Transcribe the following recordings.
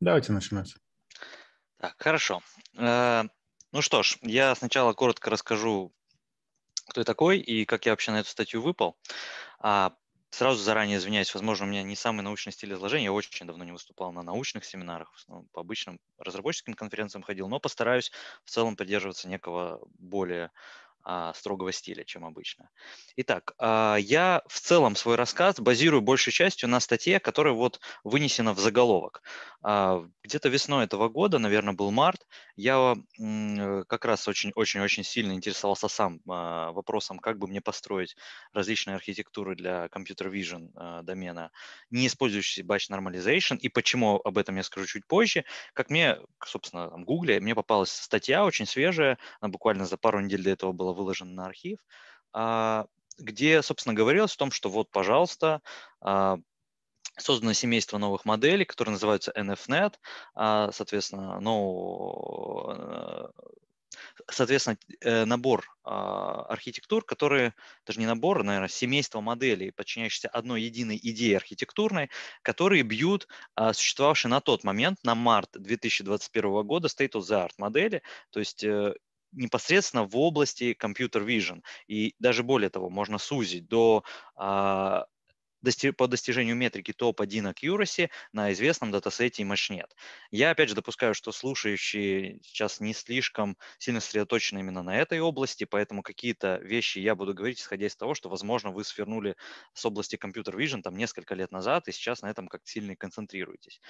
Давайте начинать. Так, хорошо. Э, ну что ж, я сначала коротко расскажу, кто я такой и как я вообще на эту статью выпал. А, сразу заранее извиняюсь, возможно, у меня не самый научный стиль изложения. Я очень давно не выступал на научных семинарах, по обычным разработческим конференциям ходил, но постараюсь в целом придерживаться некого более а, строгого стиля, чем обычно. Итак, а, я в целом свой рассказ базирую большей частью на статье, которая вот вынесена в заголовок. А, где-то весной этого года, наверное, был март, я как раз очень-очень-очень сильно интересовался сам вопросом, как бы мне построить различные архитектуры для Computer Vision домена, не использующий batch normalization, и почему об этом я скажу чуть позже. Как мне, собственно, в Гугле, мне попалась статья очень свежая, она буквально за пару недель до этого была выложен на архив, а, где, собственно, говорилось о том, что вот, пожалуйста, а, создано семейство новых моделей, которые называются NFNet, а, соответственно, ну, э, соответственно, э, набор архитектур, которые, даже не набор, наверное, семейство моделей, подчиняющихся одной единой идее архитектурной, которые бьют существовавшие на тот момент, на март 2021 года, state of the art модели, то есть э, непосредственно в области компьютер vision. И даже более того, можно сузить до а, по достижению метрики топ-1 accuracy на известном датасете MeshNet. Я опять же допускаю, что слушающие сейчас не слишком сильно сосредоточены именно на этой области, поэтому какие-то вещи я буду говорить, исходя из того, что, возможно, вы свернули с области компьютер Vision там несколько лет назад и сейчас на этом как сильно концентрируетесь.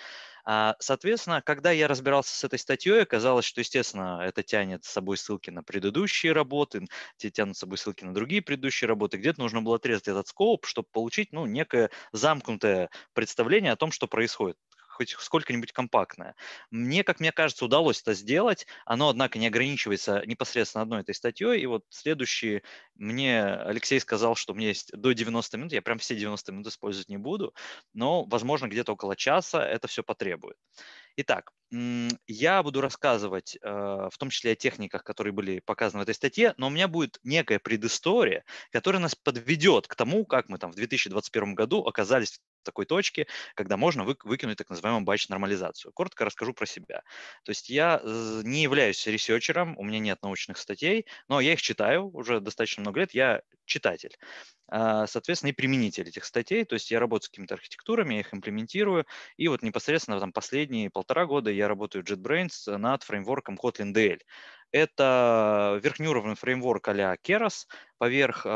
А, соответственно, когда я разбирался с этой статьей, оказалось, что, естественно, это тянет с собой ссылки на предыдущие работы, тянут с собой ссылки на другие предыдущие работы, где-то нужно было отрезать этот скоп, чтобы получить, ну, не некое замкнутое представление о том, что происходит хоть сколько-нибудь компактное. Мне, как мне кажется, удалось это сделать. Оно, однако, не ограничивается непосредственно одной этой статьей. И вот следующие мне Алексей сказал, что мне есть до 90 минут. Я прям все 90 минут использовать не буду, но, возможно, где-то около часа это все потребует. Итак, я буду рассказывать э, в том числе о техниках, которые были показаны в этой статье, но у меня будет некая предыстория, которая нас подведет к тому, как мы там в 2021 году оказались в такой точке, когда можно выкинуть так называемую бачную нормализацию. Коротко расскажу про себя. То есть я не являюсь ресерчером, у меня нет научных статей, но я их читаю уже достаточно много лет, я читатель а, соответственно, и применитель этих статей. То есть я работаю с какими-то архитектурами, я их имплементирую, и вот непосредственно там последние полтора полтора года я работаю в JetBrains над фреймворком Kotlin DL. Это верхнеуровневый фреймворк а-ля Keras поверх э,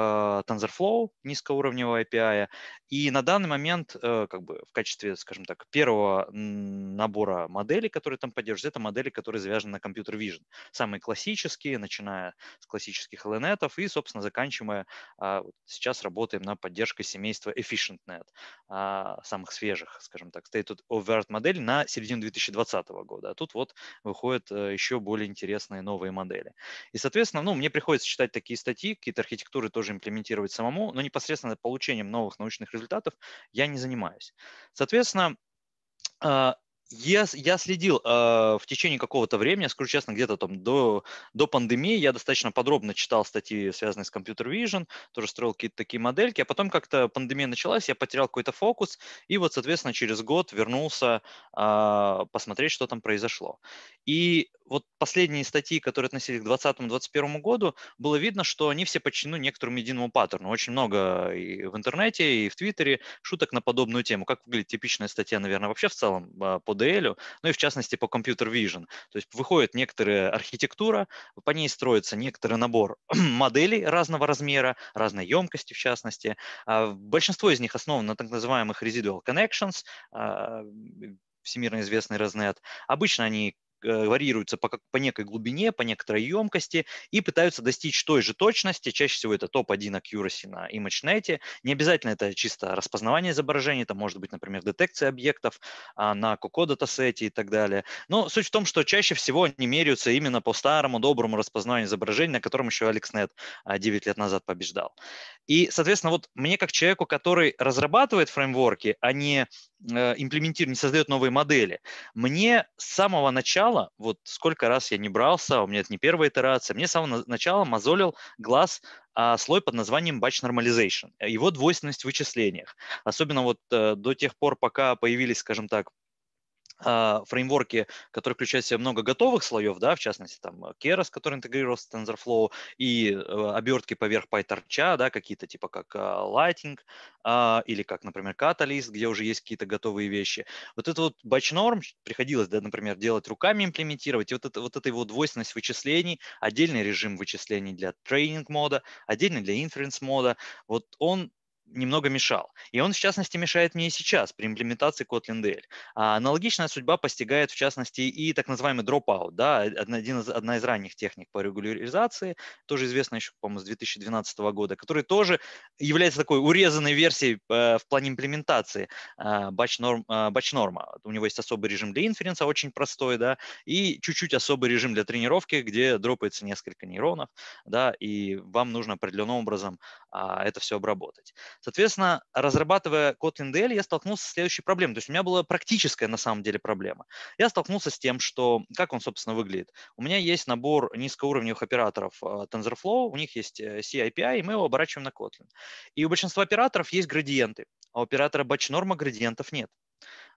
TensorFlow низкоуровневого API. И на данный момент э, как бы в качестве, скажем так, первого набора моделей, которые там поддерживаются, это модели, которые завязаны на компьютер Vision. Самые классические, начиная с классических LNet и, собственно, заканчивая, э, сейчас работаем на поддержке семейства EfficientNet, э, а, самых свежих, скажем так, стоит of Art модель на середину 2020 года. А тут вот выходят э, еще более интересные новые новые модели. И, соответственно, ну, мне приходится читать такие статьи, какие-то архитектуры тоже имплементировать самому, но непосредственно получением новых научных результатов я не занимаюсь. Соответственно, а, я, я следил а, в течение какого-то времени, скажу честно, где-то там до, до пандемии я достаточно подробно читал статьи, связанные с Computer Vision, тоже строил какие-то такие модельки, а потом как-то пандемия началась, я потерял какой-то фокус, и вот, соответственно, через год вернулся а, посмотреть, что там произошло. И вот последние статьи, которые относились к 2020-2021 году, было видно, что они все подчинены некоторому единому паттерну. Очень много и в интернете, и в Твиттере шуток на подобную тему. Как выглядит типичная статья, наверное, вообще в целом а, по DL, ну и в частности по Computer Vision. То есть выходит некоторая архитектура, по ней строится некоторый набор моделей разного размера, разной емкости в частности. А, большинство из них основано на так называемых residual connections, а, всемирно известный ResNet. Обычно они Э, варьируются по, по некой глубине, по некоторой емкости и пытаются достичь той же точности, чаще всего это топ-1 accuracy на ImageNet. Не обязательно это чисто распознавание изображений, это может быть, например, детекция объектов а, на Coco датасете и так далее. Но суть в том, что чаще всего они меряются именно по старому доброму распознаванию изображений, на котором еще AlexNet 9 а, лет назад побеждал. И, соответственно, вот мне как человеку, который разрабатывает фреймворки, а не Э, имплементирует, не создает новые модели. Мне с самого начала, вот сколько раз я не брался, у меня это не первая итерация, мне с самого начала мозолил глаз а, слой под названием Batch Normalization, э, его двойственность в вычислениях. Особенно вот а, до тех пор, пока появились, скажем так, а, фреймворки, которые включают в себя много готовых слоев, да, в частности, там э, Keras, который интегрировался с TensorFlow, и э, обертки поверх PyTorch, да, какие-то типа как а, Lighting а, или как, например, Catalyst, где уже есть какие-то готовые вещи. Вот это вот batch norm приходилось, да, например, делать руками, имплементировать, и вот, это, вот эта его двойственность вычислений, отдельный режим вычислений для тренинг мода, отдельный для inference мода, вот он немного мешал. И он, в частности, мешает мне и сейчас при имплементации Kotlin DL. А аналогичная судьба постигает, в частности, и так называемый dropout, да, один из, одна из ранних техник по регуляризации, тоже известная еще, по-моему, с 2012 года, который тоже является такой урезанной версией э, в плане имплементации э, норм э, норма У него есть особый режим для инференса, очень простой, да, и чуть-чуть особый режим для тренировки, где дропается несколько нейронов, да, и вам нужно определенным образом а, это все обработать. Соответственно, разрабатывая Kotlin DL, я столкнулся с следующей проблемой. То есть у меня была практическая на самом деле проблема. Я столкнулся с тем, что как он, собственно, выглядит. У меня есть набор низкоуровневых операторов а, TensorFlow, у них есть э, CIPI, и мы его оборачиваем на Kotlin. И у большинства операторов есть градиенты, а у оператора batch норма градиентов нет.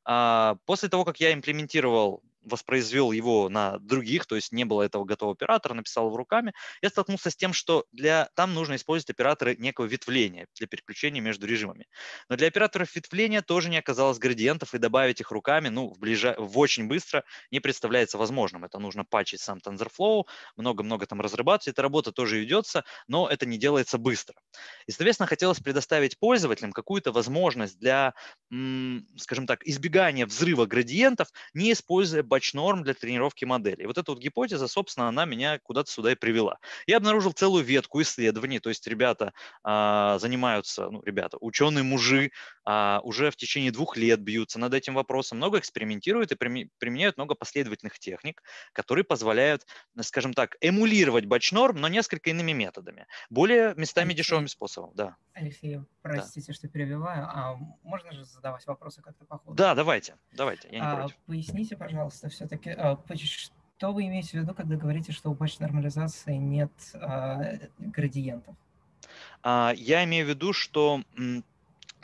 А, после того, как я имплементировал воспроизвел его на других, то есть не было этого готового оператора, написал его руками, я столкнулся с тем, что для, там нужно использовать операторы некого ветвления для переключения между режимами. Но для операторов ветвления тоже не оказалось градиентов, и добавить их руками ну, в ближе в очень быстро не представляется возможным. Это нужно патчить сам TensorFlow, много-много там разрабатывать. Эта работа тоже ведется, но это не делается быстро. И, соответственно, хотелось предоставить пользователям какую-то возможность для, скажем так, избегания взрыва градиентов, не используя бач норм для тренировки модели. вот эта вот гипотеза, собственно, она меня куда-то сюда и привела. Я обнаружил целую ветку исследований, то есть ребята а, занимаются, ну, ребята, ученые-мужи а, уже в течение двух лет бьются над этим вопросом, много экспериментируют и применяют много последовательных техник, которые позволяют, скажем так, эмулировать бач норм, но несколько иными методами, более местами Алексей, дешевым способом, да. Алексей, простите, да. что перебиваю, а можно же задавать вопросы как-то по ходу? Да, давайте, давайте, я не а, против. Поясните, пожалуйста, пожалуйста, все-таки, э, что вы имеете в виду, когда говорите, что у почты нормализации нет э, градиентов? А, я имею в виду, что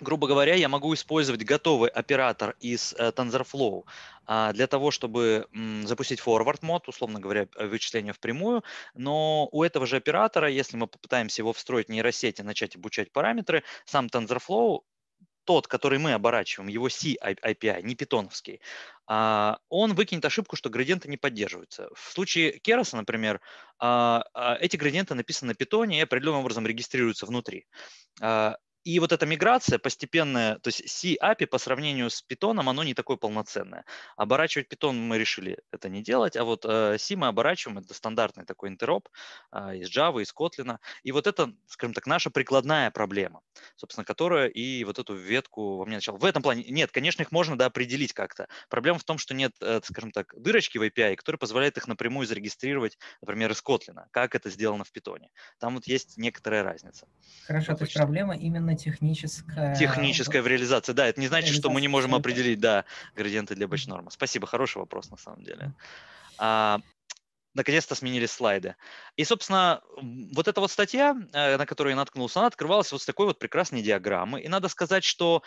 грубо говоря, я могу использовать готовый оператор из э, TensorFlow а, для того, чтобы запустить forward мод, условно говоря, вычисление впрямую, но у этого же оператора, если мы попытаемся его встроить в нейросети, начать обучать параметры, сам TensorFlow тот, который мы оборачиваем, его C API, не питоновский, а, он выкинет ошибку, что градиенты не поддерживаются. В случае Keras, например, а, а, эти градиенты написаны на питоне и определенным образом регистрируются внутри и вот эта миграция постепенная, то есть C-API по сравнению с Python, оно не такое полноценное. Оборачивать Python мы решили это не делать, а вот э, C мы оборачиваем, это стандартный такой интероп а, из Java, из Kotlin. И вот это, скажем так, наша прикладная проблема, собственно, которая и вот эту ветку во мне начала. В этом плане нет, конечно, их можно да, определить как-то. Проблема в том, что нет, э, скажем так, дырочки в API, которые позволяют их напрямую зарегистрировать, например, из Kotlin, как это сделано в Python. Там вот есть некоторая разница. Хорошо, то есть проблема именно техническая Техническая в реализации, да. Это не значит, что мы не можем определить, да, градиенты для бэч-норма. Спасибо, хороший вопрос на самом деле. А, наконец-то сменили слайды. И, собственно, вот эта вот статья, э, на которую я наткнулся, она открывалась вот с такой вот прекрасной диаграммы. И надо сказать, что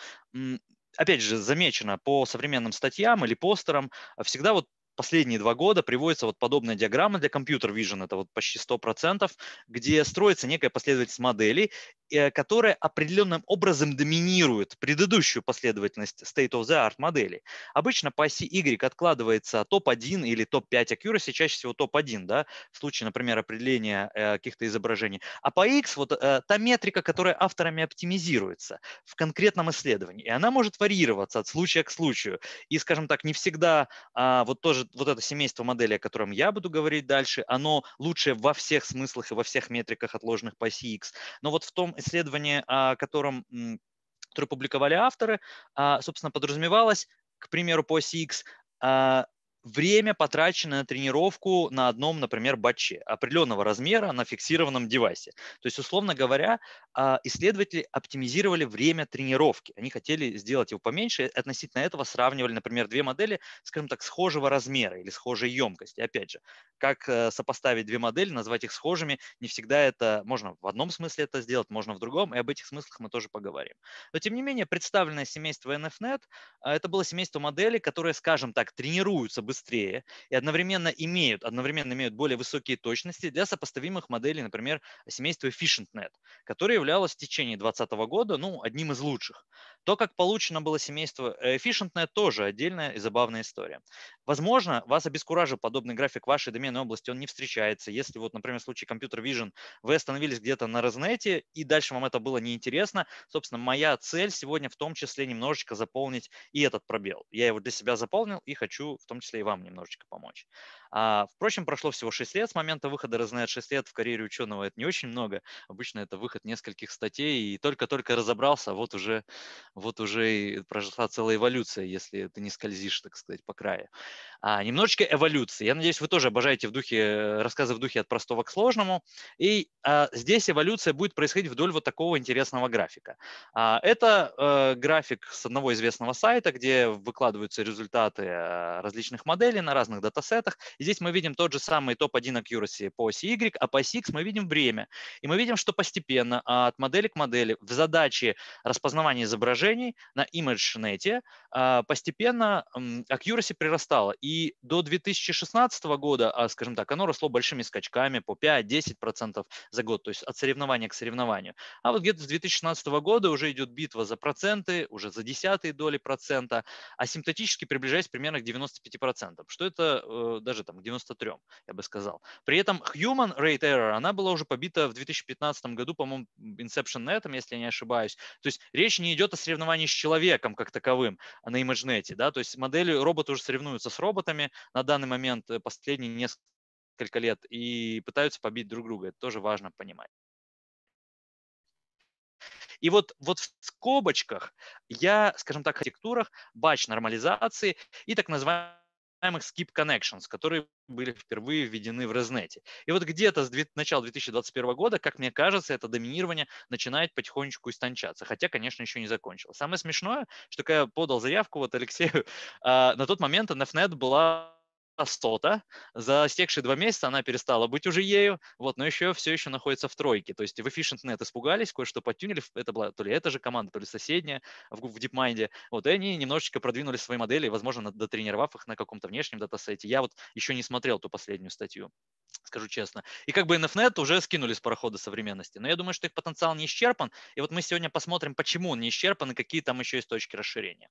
опять же, замечено по современным статьям или постерам, всегда вот последние два года приводится вот подобная диаграмма для компьютер vision, это вот почти 100%, где строится некая последовательность моделей, э, которая определенным образом доминирует предыдущую последовательность state of the art моделей. Обычно по оси Y откладывается топ-1 или топ-5 accuracy, чаще всего топ-1, да, в случае, например, определения э, каких-то изображений. А по X вот э, та метрика, которая авторами оптимизируется в конкретном исследовании, и она может варьироваться от случая к случаю. И, скажем так, не всегда а, вот тоже же вот это семейство моделей, о котором я буду говорить дальше, оно лучше во всех смыслах и во всех метриках, отложенных по CX. Но вот в том исследовании, о котором которые публиковали авторы, а, собственно, подразумевалось, к примеру, по CX, время потраченное на тренировку на одном, например, батче определенного размера на фиксированном девайсе. То есть, условно говоря, а, исследователи оптимизировали время тренировки. Они хотели сделать его поменьше, относительно этого сравнивали, например, две модели, скажем так, схожего размера или схожей емкости. Опять же, как э, сопоставить две модели, назвать их схожими, не всегда это можно в одном смысле это сделать, можно в другом, и об этих смыслах мы тоже поговорим. Но, тем не менее, представленное семейство NFNet, а, это было семейство моделей, которые, скажем так, тренируются быстро быстрее и одновременно имеют, одновременно имеют более высокие точности для сопоставимых моделей, например, семейства EfficientNet, которое являлось в течение 2020 года ну, одним из лучших. То, как получено было семейство Efficientnet, э, тоже отдельная и забавная история. Возможно, вас обескуражил подобный график вашей доменной области, он не встречается. Если вот, например, в случае Computer Vision вы остановились где-то на Разнете, и дальше вам это было неинтересно, собственно, моя цель сегодня в том числе немножечко заполнить и этот пробел. Я его для себя заполнил и хочу в том числе и вам немножечко помочь. А, впрочем, прошло всего 6 лет с момента выхода Разnet. 6 лет в карьере ученого – это не очень много. Обычно это выход нескольких статей, и только-только разобрался, а вот уже, вот уже и произошла целая эволюция, если ты не скользишь, так сказать, по краю. А, немножечко эволюции. Я надеюсь, вы тоже обожаете в духе, рассказы в духе от простого к сложному. И а, здесь эволюция будет происходить вдоль вот такого интересного графика. А, это а, график с одного известного сайта, где выкладываются результаты э, различных моделей на разных датасетах здесь мы видим тот же самый топ-1 accuracy по оси Y, а по оси X мы видим время. И мы видим, что постепенно а, от модели к модели в задаче распознавания изображений на ImageNet а, постепенно accuracy прирастала. И до 2016 года, а, скажем так, оно росло большими скачками по 5-10% за год, то есть от соревнования к соревнованию. А вот где-то с 2016 года уже идет битва за проценты, уже за десятые доли процента, асимптотически приближаясь примерно к 95%, что это э, даже там там, к 93, я бы сказал. При этом Human Rate Error, она была уже побита в 2015 году, по-моему, Inception Net, если я не ошибаюсь. То есть речь не идет о соревновании с человеком как таковым а на ImageNet. Да? То есть модели, роботы уже соревнуются с роботами на данный момент э, последние несколько лет и пытаются побить друг друга. Это тоже важно понимать. И вот, вот в скобочках я, скажем так, архитектурах, бач нормализации и так называемый называемых skip connections, которые были впервые введены в Резнете. И вот где-то с начала 2021 года, как мне кажется, это доминирование начинает потихонечку истончаться, хотя, конечно, еще не закончилось. Самое смешное, что когда я подал заявку вот Алексею, а, на тот момент NFNet была что-то. За стекшие два месяца она перестала быть уже ею, вот, но еще все еще находится в тройке. То есть в EfficientNet испугались, кое-что подтюнили. Это была то ли эта же команда, то ли соседняя в, в DeepMind. Вот, и они немножечко продвинули свои модели, возможно, дотренировав их на каком-то внешнем датасете. Я вот еще не смотрел ту последнюю статью скажу честно. И как бы NFNet уже скинули с парохода современности. Но я думаю, что их потенциал не исчерпан. И вот мы сегодня посмотрим, почему он не исчерпан и какие там еще есть точки расширения.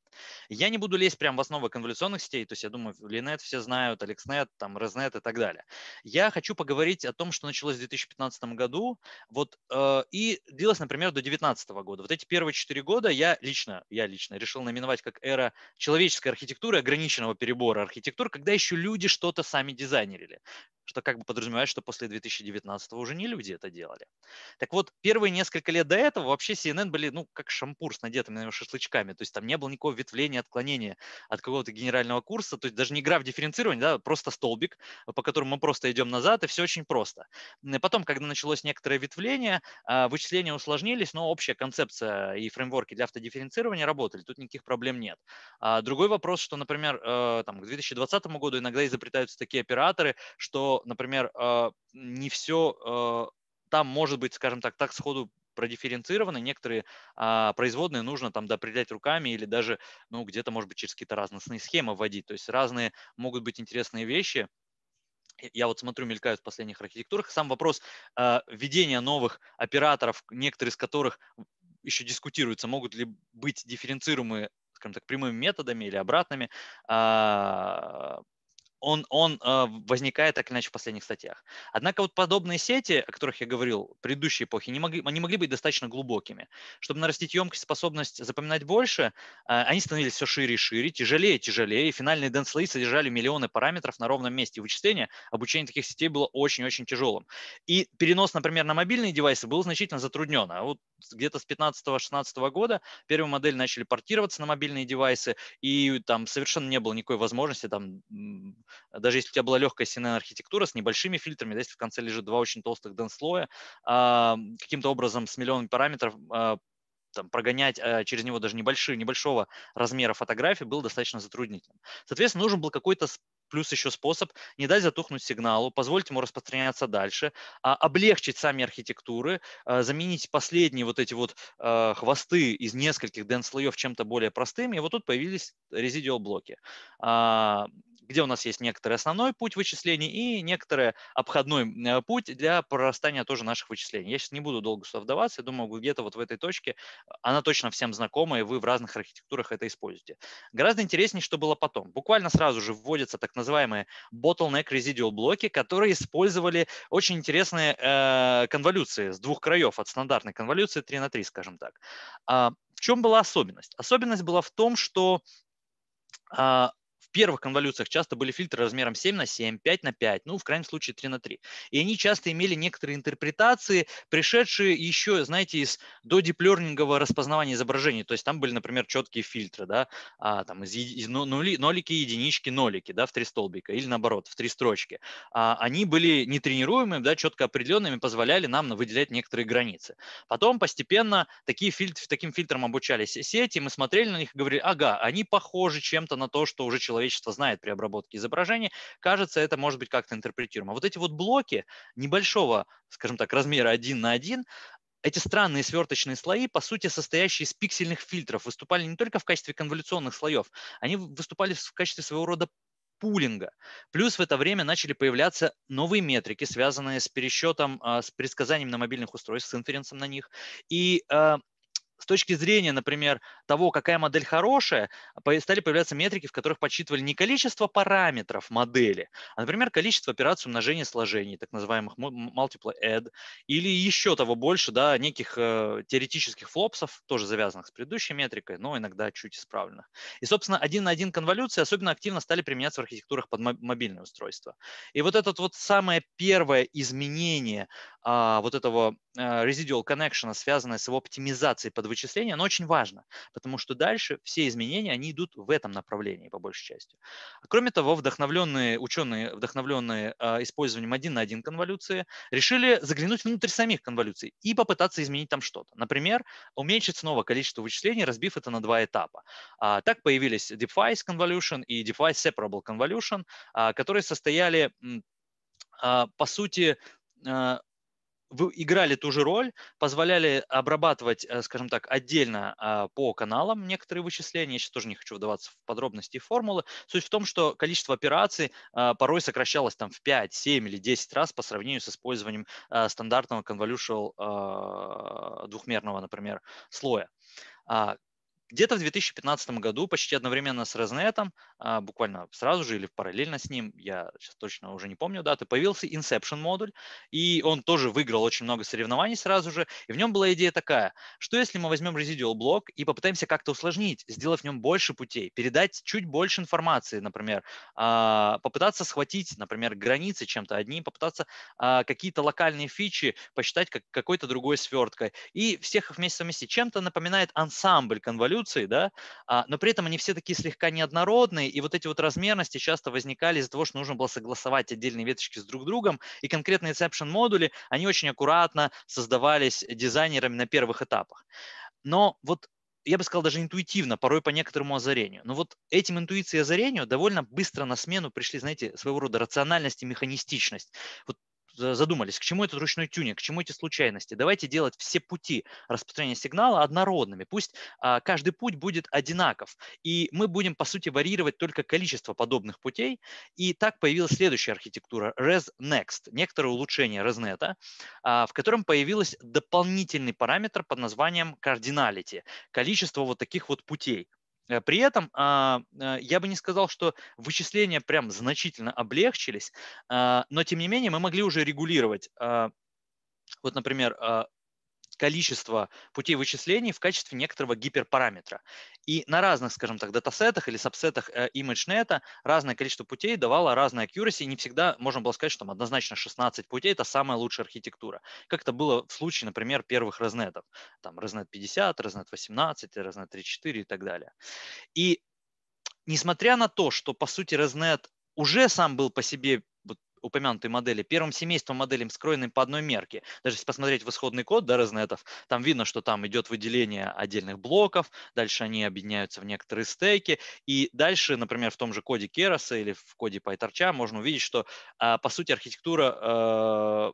Я не буду лезть прямо в основу конволюционных сетей. То есть я думаю, Линет все знают, знают AlexNet, там, ResNet и так далее. Я хочу поговорить о том, что началось в 2015 году вот, э, и длилось, например, до 2019 года. Вот эти первые четыре года я лично, я лично решил наименовать как эра человеческой архитектуры, ограниченного перебора архитектур, когда еще люди что-то сами дизайнерили что как бы подразумевает, что после 2019 уже не люди это делали. Так вот, первые несколько лет до этого вообще CNN были, ну, как шампур с надетыми наверное, шашлычками, то есть там не было никакого ветвления, отклонения от какого-то генерального курса, то есть даже не граф дифференцирования, да, просто столбик, по которому мы просто идем назад, и все очень просто. Потом, когда началось некоторое ветвление, а, вычисления усложнились, но общая концепция и фреймворки для автодифференцирования работали, тут никаких проблем нет. А другой вопрос, что, например, э, там, к 2020 году иногда изобретаются такие операторы, что например, э, не все э, там может быть, скажем так, так сходу продифференцированы, некоторые а, производные нужно там доопределять руками или даже, ну, где-то, может быть, через какие-то разностные схемы вводить. То есть разные могут быть интересные вещи. Я вот смотрю, мелькают в последних архитектурах. Сам вопрос а, введения новых операторов, некоторые из которых еще дискутируются, могут ли быть дифференцируемые скажем так, прямыми методами или обратными. А, он, он э, возникает так иначе в последних статьях. Однако вот подобные сети, о которых я говорил, в предыдущей эпохе, не могли, они могли быть достаточно глубокими. Чтобы нарастить емкость, способность запоминать больше, э, они становились все шире и шире, тяжелее и тяжелее, и финальные денслои содержали миллионы параметров на ровном месте. И вычисление, обучение таких сетей было очень-очень тяжелым. И перенос, например, на мобильные девайсы был значительно затруднен. А вот где-то с 15-16 года первые модели начали портироваться на мобильные девайсы, и там совершенно не было никакой возможности там а, даже если у тебя была легкая стенная архитектура с небольшими фильтрами, да, если в конце лежит два очень толстых денслоя, а, каким-то образом с миллионами параметров а, там, прогонять э, через него даже небольшие, небольшого размера фотографии было достаточно затруднительно. Соответственно, нужен был какой-то плюс еще способ не дать затухнуть сигналу, позволить ему распространяться дальше, а, облегчить сами архитектуры, а, заменить последние вот эти вот а, хвосты из нескольких ден-слоев чем-то более простыми. И вот тут появились резидио А, где у нас есть некоторый основной путь вычислений и некоторый обходной э, путь для прорастания тоже наших вычислений. Я сейчас не буду долго сюда вдаваться, я думаю, где-то вот в этой точке, она точно всем знакома, и вы в разных архитектурах это используете. Гораздо интереснее, что было потом. Буквально сразу же вводятся так называемые bottleneck residual блоки, которые использовали очень интересные э, конволюции с двух краев от стандартной конволюции 3 на 3, скажем так. А, в чем была особенность? Особенность была в том, что а, первых конволюциях часто были фильтры размером 7 на 7, 5 на 5, ну, в крайнем случае 3 на 3. И они часто имели некоторые интерпретации, пришедшие еще, знаете, из до диплернингового распознавания изображений. То есть там были, например, четкие фильтры, да, а, там из, из нули, нолики, единички, нолики, да, в три столбика или наоборот, в три строчки. А, они были нетренируемыми, да, четко определенными, позволяли нам выделять некоторые границы. Потом постепенно такие фильтры, таким фильтром обучались сети, мы смотрели на них и говорили, ага, они похожи чем-то на то, что уже человек человечество знает при обработке изображений, кажется, это может быть как-то интерпретируемо. А вот эти вот блоки небольшого, скажем так, размера один на один, эти странные сверточные слои, по сути, состоящие из пиксельных фильтров, выступали не только в качестве конволюционных слоев, они выступали в качестве своего рода пулинга. Плюс в это время начали появляться новые метрики, связанные с пересчетом, а, с предсказанием на мобильных устройствах с инференсом на них. И а, с точки зрения, например, того, какая модель хорошая, стали появляться метрики, в которых подсчитывали не количество параметров модели, а, например, количество операций умножения сложений, так называемых multiple add, или еще того больше, да, неких э, теоретических флопсов, тоже завязанных с предыдущей метрикой, но иногда чуть исправленных. И, собственно, один на один конволюции особенно активно стали применяться в архитектурах под мобильные устройства. И вот это вот самое первое изменение а, вот этого а, residual connection, а, связанное с его оптимизацией под вычисление, оно очень важно, потому что дальше все изменения, они идут в этом направлении, по большей части. Кроме того, вдохновленные ученые, вдохновленные а, использованием один на один конволюции, решили заглянуть внутрь самих конволюций и попытаться изменить там что-то. Например, уменьшить снова количество вычислений, разбив это на два этапа. А, так появились Defice Convolution и Defice Separable Convolution, а, которые состояли, а, по сути, а, вы играли ту же роль, позволяли обрабатывать, э, скажем так, отдельно а, по каналам некоторые вычисления. Я сейчас тоже не хочу вдаваться в подробности и формулы. Суть в том, что количество операций а, порой сокращалось там в 5, 7 или 10 раз по сравнению с использованием а, стандартного convolutional двухмерного, например, слоя. Где-то в 2015 году, почти одновременно с Резнетом, а, буквально сразу же или параллельно с ним, я сейчас точно уже не помню даты, появился Inception модуль, и он тоже выиграл очень много соревнований сразу же, и в нем была идея такая, что если мы возьмем residual блок и попытаемся как-то усложнить, сделав в нем больше путей, передать чуть больше информации, например, а, попытаться схватить, например, границы чем-то одним, попытаться а, какие-то локальные фичи посчитать как какой-то другой сверткой, и всех их вместе совместить чем-то напоминает ансамбль конволюций, революции, да, а, но при этом они все такие слегка неоднородные, и вот эти вот размерности часто возникали из-за того, что нужно было согласовать отдельные веточки с друг другом, и конкретные exception модули, они очень аккуратно создавались дизайнерами на первых этапах. Но вот я бы сказал, даже интуитивно, порой по некоторому озарению. Но вот этим интуиции и озарению довольно быстро на смену пришли, знаете, своего рода рациональность и механистичность. Вот задумались, к чему этот ручной тюнинг, к чему эти случайности. Давайте делать все пути распространения сигнала однородными. Пусть а, каждый путь будет одинаков. И мы будем, по сути, варьировать только количество подобных путей. И так появилась следующая архитектура ResNext, некоторое улучшение ResNet, а, в котором появился дополнительный параметр под названием cardinality, количество вот таких вот путей. Э, при этом а, э, я бы не сказал, что вычисления прям значительно облегчились, а, но тем не менее мы могли уже регулировать а, вот, например, количество путей вычислений в качестве некоторого гиперпараметра. И на разных, скажем так, датасетах или сабсетах ImageNet э, разное количество путей давало разные accuracy, и не всегда можно было сказать, что там однозначно 16 путей – это самая лучшая архитектура. Как это было в случае, например, первых резнетов. Там резнет 50, резнет 18, резнет 34 и так далее. И несмотря на то, что, по сути, резнет уже сам был по себе упомянутой модели первым семейством моделей, скроенным по одной мерке. Даже если посмотреть в исходный код да, ResNet'ов, там видно, что там идет выделение отдельных блоков, дальше они объединяются в некоторые стейки, и дальше, например, в том же коде Keras или в коде PyTorch можно увидеть, что, а, по сути, архитектура а,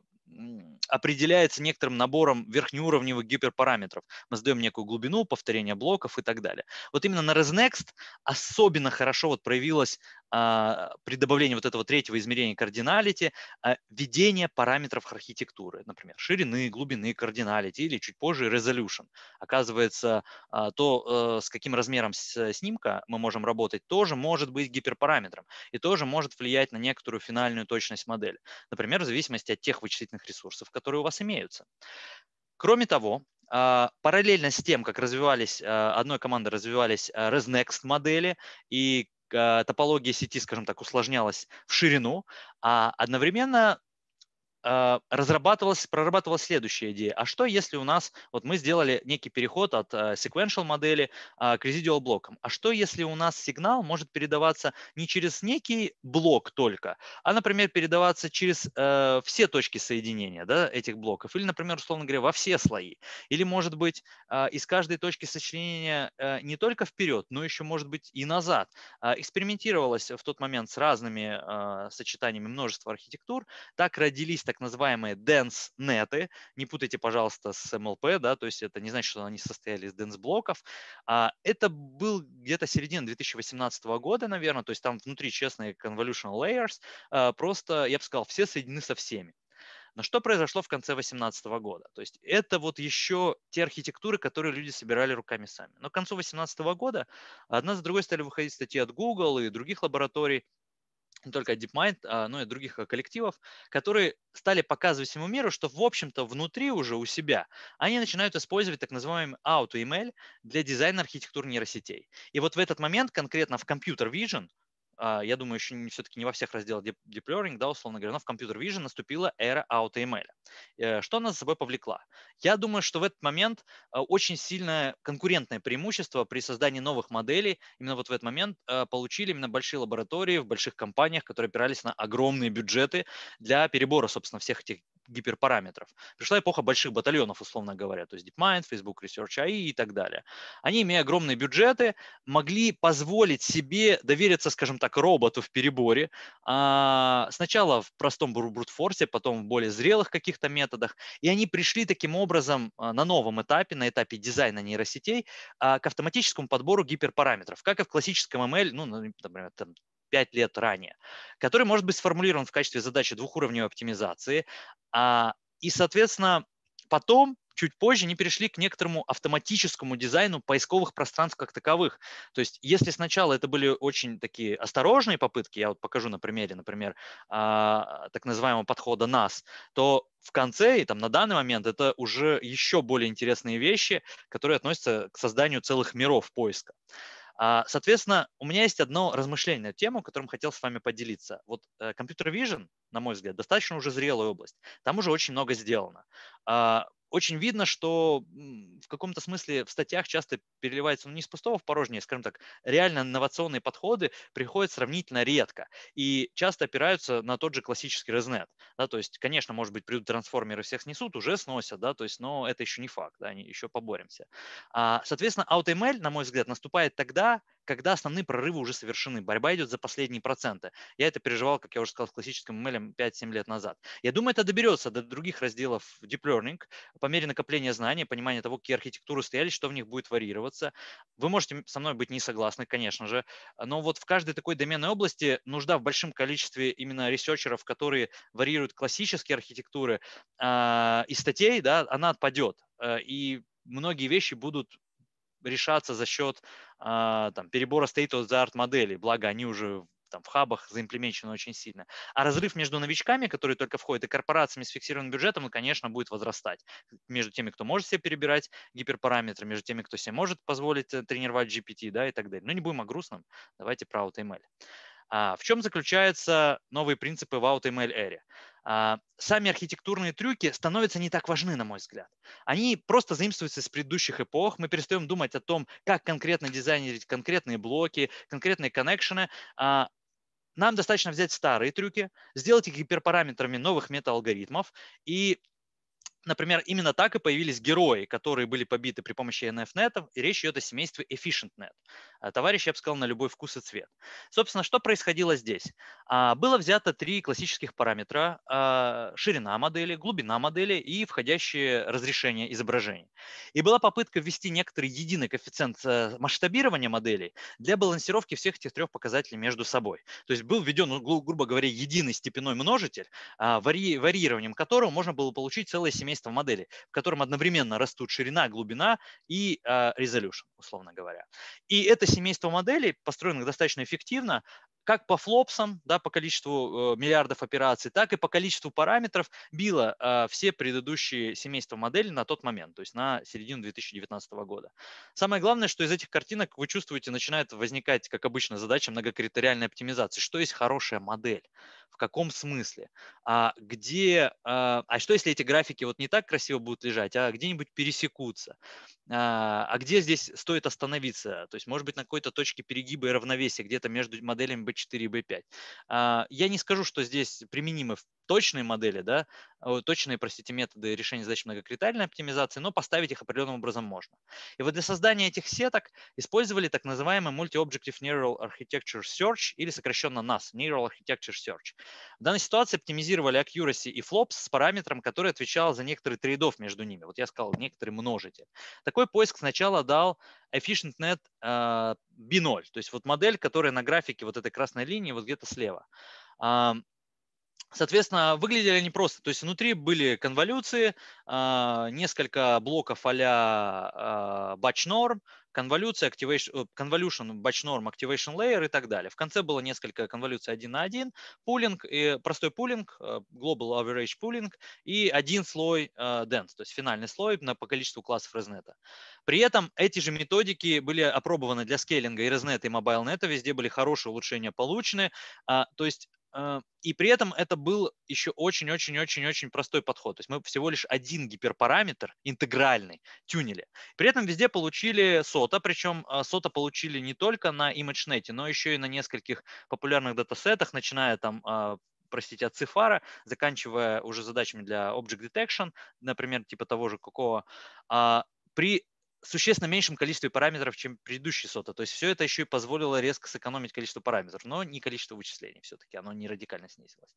определяется некоторым набором верхнеуровневых гиперпараметров. Мы задаем некую глубину повторения блоков и так далее. Вот именно на ResNext особенно хорошо вот проявилась а, при добавлении вот этого третьего измерения кардиналити а, введение параметров архитектуры, например, ширины, глубины кардиналити или чуть позже resolution. Оказывается, а, то, э, с каким размером э, снимка мы можем работать, тоже может быть гиперпараметром и тоже может влиять на некоторую финальную точность модели, например, в зависимости от тех вычислительных ресурсов, которые у вас имеются. Кроме того, параллельно с тем, как развивались, одной командой развивались ResNext модели и Э, топология сети, скажем так, усложнялась в ширину, а одновременно Э, разрабатывалась, прорабатывалась следующая идея. А что, если у нас, вот мы сделали некий переход от э, sequential модели а, к residual блокам. А что, если у нас сигнал может передаваться не через некий блок только, а, например, передаваться через э, все точки соединения да, этих блоков, или, например, условно говоря, во все слои. Или, может быть, э, из каждой точки сочленения э, не только вперед, но еще, может быть, и назад. Э, экспериментировалось в тот момент с разными э, сочетаниями множества архитектур. Так родились так называемые dance-неты. Не путайте, пожалуйста, с MLP, да, то есть это не значит, что они состояли из dance-блоков. А это был где-то середина 2018 года, наверное, то есть там внутри честные convolutional layers, а просто, я бы сказал, все соединены со всеми. Но что произошло в конце 2018 года? То есть это вот еще те архитектуры, которые люди собирали руками сами. Но к концу 2018 года одна за другой стали выходить статьи от Google и других лабораторий не только DeepMind, а, но и других э, коллективов, которые стали показывать всему миру, что, в общем-то, внутри уже у себя они начинают использовать так называемый auto-ML для дизайна архитектур нейросетей. И вот в этот момент конкретно в Computer Vision а, я думаю, еще не, все-таки не во всех разделах deep, learning, да, условно говоря, но в компьютер vision наступила эра AutoML. Э, что она за собой повлекла? Я думаю, что в этот момент а, очень сильное конкурентное преимущество при создании новых моделей именно вот в этот момент а, получили именно большие лаборатории в больших компаниях, которые опирались на огромные бюджеты для перебора, собственно, всех этих гиперпараметров. Пришла эпоха больших батальонов, условно говоря, то есть DeepMind, Facebook Research AI и так далее. Они, имея огромные бюджеты, могли позволить себе довериться, скажем так, роботу в переборе. А, сначала в простом брутфорсе, потом в более зрелых каких-то методах. И они пришли таким образом а, на новом этапе, на этапе дизайна нейросетей, а, к автоматическому подбору гиперпараметров, как и в классическом ML, ну, например, там, 5 лет ранее, который может быть сформулирован в качестве задачи двухуровневой оптимизации. А, и, соответственно, потом чуть позже они перешли к некоторому автоматическому дизайну поисковых пространств как таковых. То есть если сначала это были очень такие осторожные попытки, я вот покажу на примере, например, а, так называемого подхода нас, то в конце и там на данный момент это уже еще более интересные вещи, которые относятся к созданию целых миров поиска. А, соответственно, у меня есть одно размышление на тему, которым хотел с вами поделиться. Вот э, компьютер Vision, на мой взгляд, достаточно уже зрелая область. Там уже очень много сделано. А, очень видно, что в каком-то смысле в статьях часто переливается ну, не с пустого в порожнее, скажем так, реально инновационные подходы приходят сравнительно редко и часто опираются на тот же классический ResNet. Да, то есть, конечно, может быть, придут трансформеры, всех снесут, уже сносят, да, то есть, но это еще не факт, да, еще поборемся. А, соответственно, AutoML, на мой взгляд, наступает тогда, когда основные прорывы уже совершены. Борьба идет за последние проценты. Я это переживал, как я уже сказал, в классическом ML 5-7 лет назад. Я думаю, это доберется до других разделов Deep Learning по мере накопления знаний, понимания того, какие архитектуры стояли, что в них будет варьироваться. Вы можете со мной быть не согласны, конечно же, но вот в каждой такой доменной области нужда в большом количестве именно ресерчеров, которые варьируют классические архитектуры э, и статей, да, она отпадет. Э, и многие вещи будут решаться за счет а, там, перебора стоит of the Art моделей, благо они уже там, в хабах заимплеменчено очень сильно. А разрыв между новичками, которые только входят, и корпорациями с фиксированным бюджетом, он, ну, конечно, будет возрастать. Между теми, кто может себе перебирать гиперпараметры, между теми, кто себе может позволить э, тренировать GPT да, и так далее. Но не будем о грустном, давайте про AutoML. А в чем заключаются новые принципы в AutoML Эре? А, сами архитектурные трюки становятся не так важны, на мой взгляд. Они просто заимствуются из предыдущих эпох. Мы перестаем думать о том, как конкретно дизайнерить конкретные блоки, конкретные коннекшены. А, нам достаточно взять старые трюки, сделать их гиперпараметрами новых мета-алгоритмов и например, именно так и появились герои, которые были побиты при помощи NFNet, и речь идет о семействе EfficientNet. Э, товарищ, я бы сказал, на любой вкус и цвет. Собственно, что происходило здесь? А, было взято три классических параметра а, – ширина модели, глубина модели и входящее разрешение изображений. И была попытка ввести некоторый единый коэффициент э, масштабирования моделей для балансировки всех этих трех показателей между собой. То есть был введен, ну, грубо говоря, единый степенной множитель, а, вари- варьированием которого можно было получить целое семейство моделей, в котором одновременно растут ширина, глубина и резолюшн, условно говоря. И это семейство моделей, построенных достаточно эффективно, как по флопсам, да, по количеству э, миллиардов операций, так и по количеству параметров била э, все предыдущие семейства моделей на тот момент, то есть на середину 2019 года. Самое главное, что из этих картинок вы чувствуете, начинает возникать, как обычно, задача многокритериальной оптимизации. Что есть хорошая модель? В каком смысле? А где? Э, а что, если эти графики вот не так красиво будут лежать, а где-нибудь пересекутся? А, а где здесь стоит остановиться? То есть, может быть, на какой-то точке перегиба и равновесия где-то между моделями быть B4 и B5. Я не скажу, что здесь применимы точные модели, да, а, точные, простите, методы решения задач многокритериальной оптимизации, но поставить их определенным образом можно. И вот для создания этих сеток использовали так называемый Multi-Objective Neural Architecture Search или сокращенно NAS, Neural Architecture Search. В данной ситуации оптимизировали accuracy и flops с параметром, который отвечал за некоторый трейдов между ними. Вот я сказал, некоторый множитель. Такой поиск сначала дал EfficientNet B0, а, то есть вот модель, которая на графике вот этой красной линии вот где-то слева. А, соответственно, выглядели они просто. То есть внутри были конволюции, а, несколько блоков а-ля batch norm, конволюция, activation, convolution, batch norm, activation layer и так далее. В конце было несколько конволюций один на один, пулинг, и простой пулинг, global э, average пулинг и один слой dense, э, то есть финальный слой на, по количеству классов ResNet. При этом эти же методики были опробованы для скейлинга и ResNet, и MobileNet, везде были хорошие улучшения получены. А, то есть а, и при этом это был еще очень-очень-очень-очень простой подход. То есть мы всего лишь один гиперпараметр интегральный тюнили. При этом везде получили сота, причем сота получили не только на ImageNet, но еще и на нескольких популярных датасетах, начиная там а, простите, от цифара, заканчивая уже задачами для Object Detection, например, типа того же какого. При существенно меньшем количестве параметров, чем предыдущий сота. То есть все это еще и позволило резко сэкономить количество параметров, но не количество вычислений все-таки, оно не радикально снизилось.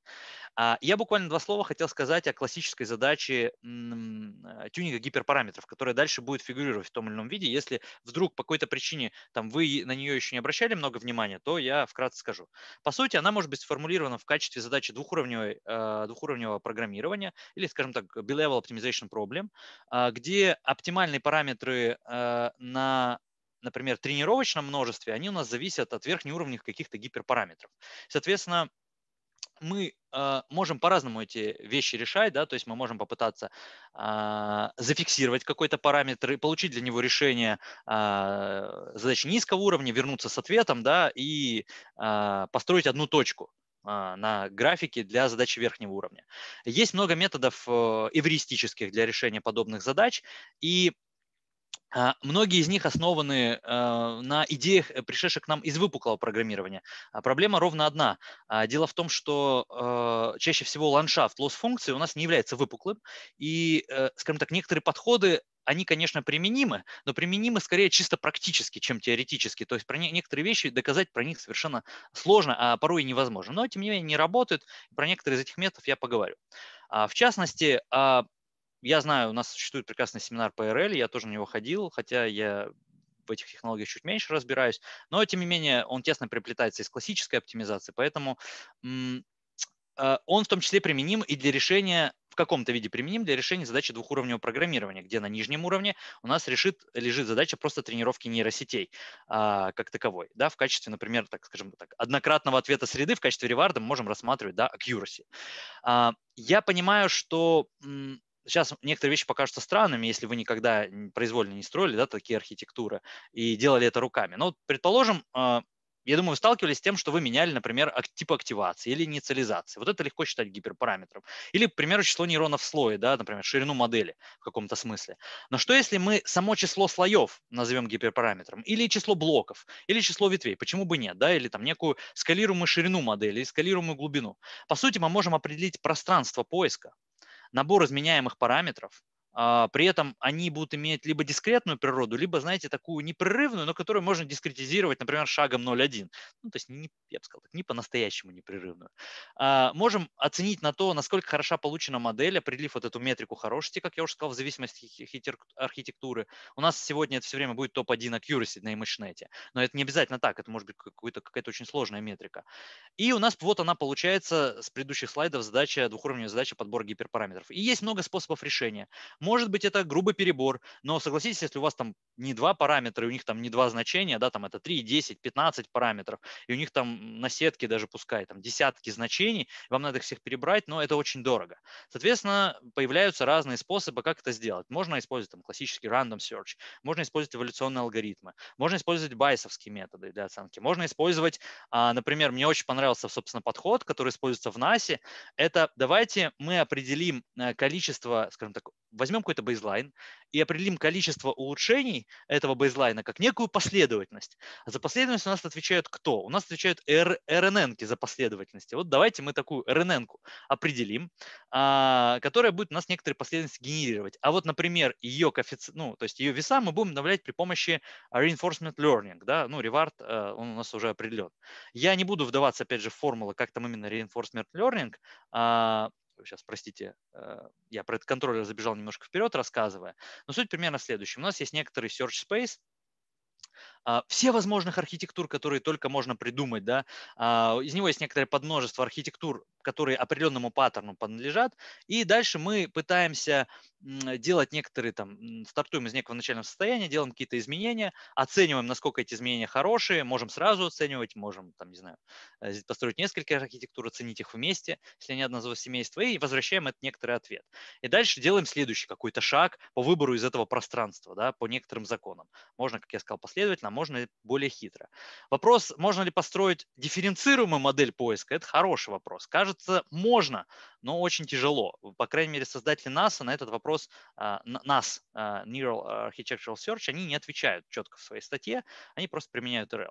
А, я буквально два слова хотел сказать о классической задаче э, тюнинга гиперпараметров, которая дальше будет фигурировать в том или ином виде. Если вдруг по какой-то причине там, вы на нее еще не обращали много внимания, то я вкратце скажу. По сути, она может быть сформулирована в качестве задачи двухуровневой, э, двухуровневого программирования или, скажем так, B-level optimization problem, а, где оптимальные параметры цифры э, на например, тренировочном множестве, они у нас зависят от верхних уровней каких-то гиперпараметров. Соответственно, мы э, можем по-разному эти вещи решать, да, то есть мы можем попытаться э, зафиксировать какой-то параметр и получить для него решение э, а, задачи низкого уровня, вернуться с ответом, да, и э, построить одну точку на графике для задачи верхнего уровня. Есть много методов э, эвристических для решения подобных задач, и а, многие из них основаны э, на идеях, э, пришедших к нам из выпуклого программирования. А проблема ровно одна. А, дело в том, что э, чаще всего ландшафт лосс-функции у нас не является выпуклым, и, скажем так, некоторые подходы они, конечно, применимы, но применимы скорее чисто практически, чем теоретически. То есть про некоторые вещи доказать про них совершенно сложно, а порой и невозможно. Но, тем не менее, они работают. Про некоторые из этих методов я поговорю. В частности, я знаю, у нас существует прекрасный семинар по РЛ, я тоже на него ходил, хотя я в этих технологиях чуть меньше разбираюсь, но тем не менее он тесно переплетается из классической оптимизации, поэтому а, он в том числе применим и для решения в каком-то виде применим для решения задачи двухуровневого программирования, где на нижнем уровне у нас решит, лежит задача просто тренировки нейросетей а, как таковой. Да, в качестве, например, так скажем так, однократного ответа среды в качестве реварда мы можем рассматривать да, accuracy. А, я понимаю, что сейчас некоторые вещи покажутся странными, если вы никогда произвольно не строили да, такие архитектуры и делали это руками. Но, предположим, а, я думаю, вы сталкивались с тем, что вы меняли, например, тип активации или инициализации. Вот это легко считать гиперпараметром. Или, к примеру, число нейронов в слое, да, например, ширину модели в каком-то смысле. Но что если мы само число слоев назовем гиперпараметром? Или число блоков, или число ветвей? Почему бы нет? Да? Или там некую скалируемую ширину модели, или скалируемую глубину. По сути, мы можем определить пространство поиска набор изменяемых параметров, а, при этом они будут иметь либо дискретную природу, либо, знаете, такую непрерывную, но которую можно дискретизировать, например, шагом 0.1. Ну, то есть, не, я бы сказал, так, не по-настоящему непрерывную. А, можем оценить на то, насколько хороша получена модель, определив вот эту метрику хорошести, как я уже сказал, в зависимости от архитектуры. У нас сегодня это все время будет топ-1 accuracy на ImageNet, но это не обязательно так, это может быть какая-то очень сложная метрика. И у нас вот она получается с предыдущих слайдов задача, двухуровневая задача подбора гиперпараметров. И есть много способов решения может быть, это грубый перебор, но согласитесь, если у вас там не два параметра, и у них там не два значения, да, там это 3, 10, 15 параметров, и у них там на сетке даже пускай там десятки значений, вам надо их всех перебрать, но это очень дорого. Соответственно, появляются разные способы, как это сделать. Можно использовать там классический random search, можно использовать эволюционные алгоритмы, можно использовать байсовские методы для оценки, можно использовать, а, например, мне очень понравился, собственно, подход, который используется в НАСе, это давайте мы определим э, количество, скажем так, возьмем какой-то бейзлайн и определим количество улучшений этого бейзлайна как некую последовательность. А за последовательность у нас отвечают кто? У нас отвечают R, RNN за последовательности. Вот давайте мы такую RNN определим, а, которая будет у нас некоторые последовательности генерировать. А вот, например, ее коэффициент, ну, то есть ее веса мы будем добавлять при помощи reinforcement learning, да, ну, reward, э, он у нас уже определен. Я не буду вдаваться, опять же, в формулы, как там именно reinforcement learning, а, сейчас, простите, э, я про этот контроллер забежал немножко вперед, рассказывая, но суть примерно следующая: У нас есть некоторый search space, а, все возможных архитектур, которые только можно придумать. Да? А, из него есть некоторое подмножество архитектур, которые определенному паттерну принадлежат. И дальше мы пытаемся делать некоторые там, стартуем из некого начального состояния, делаем какие-то изменения, оцениваем, насколько эти изменения хорошие, можем сразу оценивать, можем, там, не знаю, э, построить несколько архитектур, оценить их вместе, если они одного семейства, и возвращаем это некоторый ответ. И дальше делаем следующий какой-то шаг по выбору из этого пространства, да, по некоторым законам. Можно, как я сказал, последовательно, можно более хитро. Вопрос, можно ли построить дифференцируемую модель поиска, это хороший вопрос. Кажется, можно, но очень тяжело. По крайней мере, создатели NASA на этот вопрос, а, нас, а, Neural Architectural Search, они не отвечают четко в своей статье, они просто применяют RL.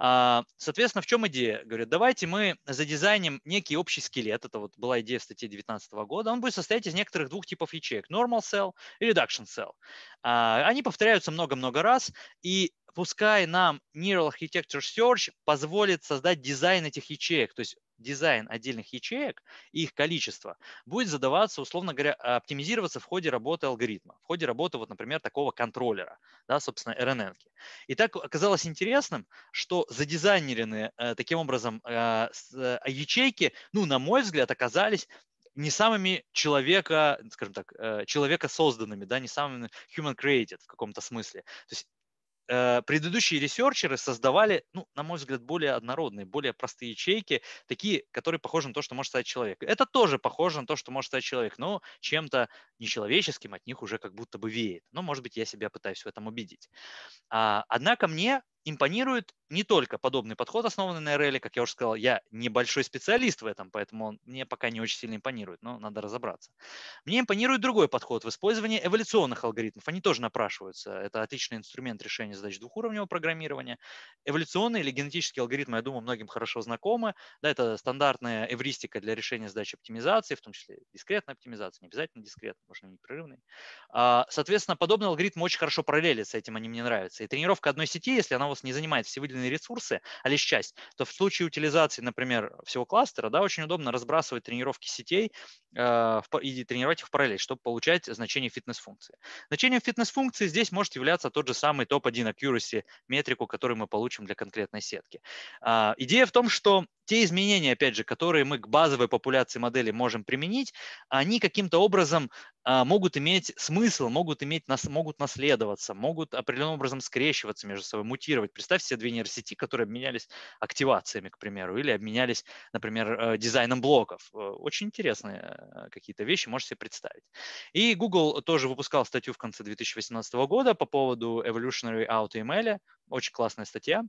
А, соответственно, в чем идея? Говорят, давайте мы задизайним некий общий скелет. Это вот была идея статьи 2019 года. Он будет состоять из некоторых двух типов ячеек. Normal cell и reduction cell. А, они повторяются много-много раз. И пускай нам Neural Architecture Search позволит создать дизайн этих ячеек. То есть дизайн отдельных ячеек и их количество будет задаваться, условно говоря, оптимизироваться в ходе работы алгоритма, в ходе работы, вот, например, такого контроллера, да, собственно, RNN. -ки. И так оказалось интересным, что задизайнеренные э, таким образом э, э, ячейки, ну, на мой взгляд, оказались не самыми человека, скажем так, человека созданными, да, не самыми human created в каком-то смысле. То есть Э, предыдущие ресерчеры создавали, ну, на мой взгляд, более однородные, более простые ячейки, такие, которые похожи на то, что может стать человек. Это тоже похоже на то, что может стать человек, но чем-то нечеловеческим от них уже как будто бы веет. Но, ну, может быть, я себя пытаюсь в этом убедить. А, однако мне импонирует не только подобный подход, основанный на RL, как я уже сказал, я небольшой специалист в этом, поэтому он мне пока не очень сильно импонирует, но надо разобраться. Мне импонирует другой подход в использовании эволюционных алгоритмов. Они тоже напрашиваются. Это отличный инструмент решения задач двухуровневого программирования. Эволюционные или генетические алгоритмы, я думаю, многим хорошо знакомы. Да, это стандартная эвристика для решения задач оптимизации, в том числе дискретная оптимизация, не обязательно дискретная, можно непрерывной. А, соответственно, подобный алгоритм очень хорошо параллелит с этим, они мне нравятся. И тренировка одной сети, если она у ресурс не занимает все выделенные ресурсы, а лишь часть, то в случае утилизации, например, всего кластера, да, очень удобно разбрасывать тренировки сетей э, и тренировать их в параллель, чтобы получать значение фитнес-функции. Значением фитнес-функции здесь может являться тот же самый топ-1 accuracy метрику, которую мы получим для конкретной сетки. Э, идея в том, что те изменения, опять же, которые мы к базовой популяции модели можем применить, они каким-то образом а, могут иметь смысл, могут, иметь, нас, могут наследоваться, могут определенным образом скрещиваться между собой, мутировать сравнивать. Представь себе две нейросети, которые обменялись активациями, к примеру, или обменялись, например, э, дизайном блоков. Э, очень интересные э, какие-то вещи, можете себе представить. И Google тоже выпускал статью в конце 2018 года по поводу Evolutionary AutoML. Очень классная статья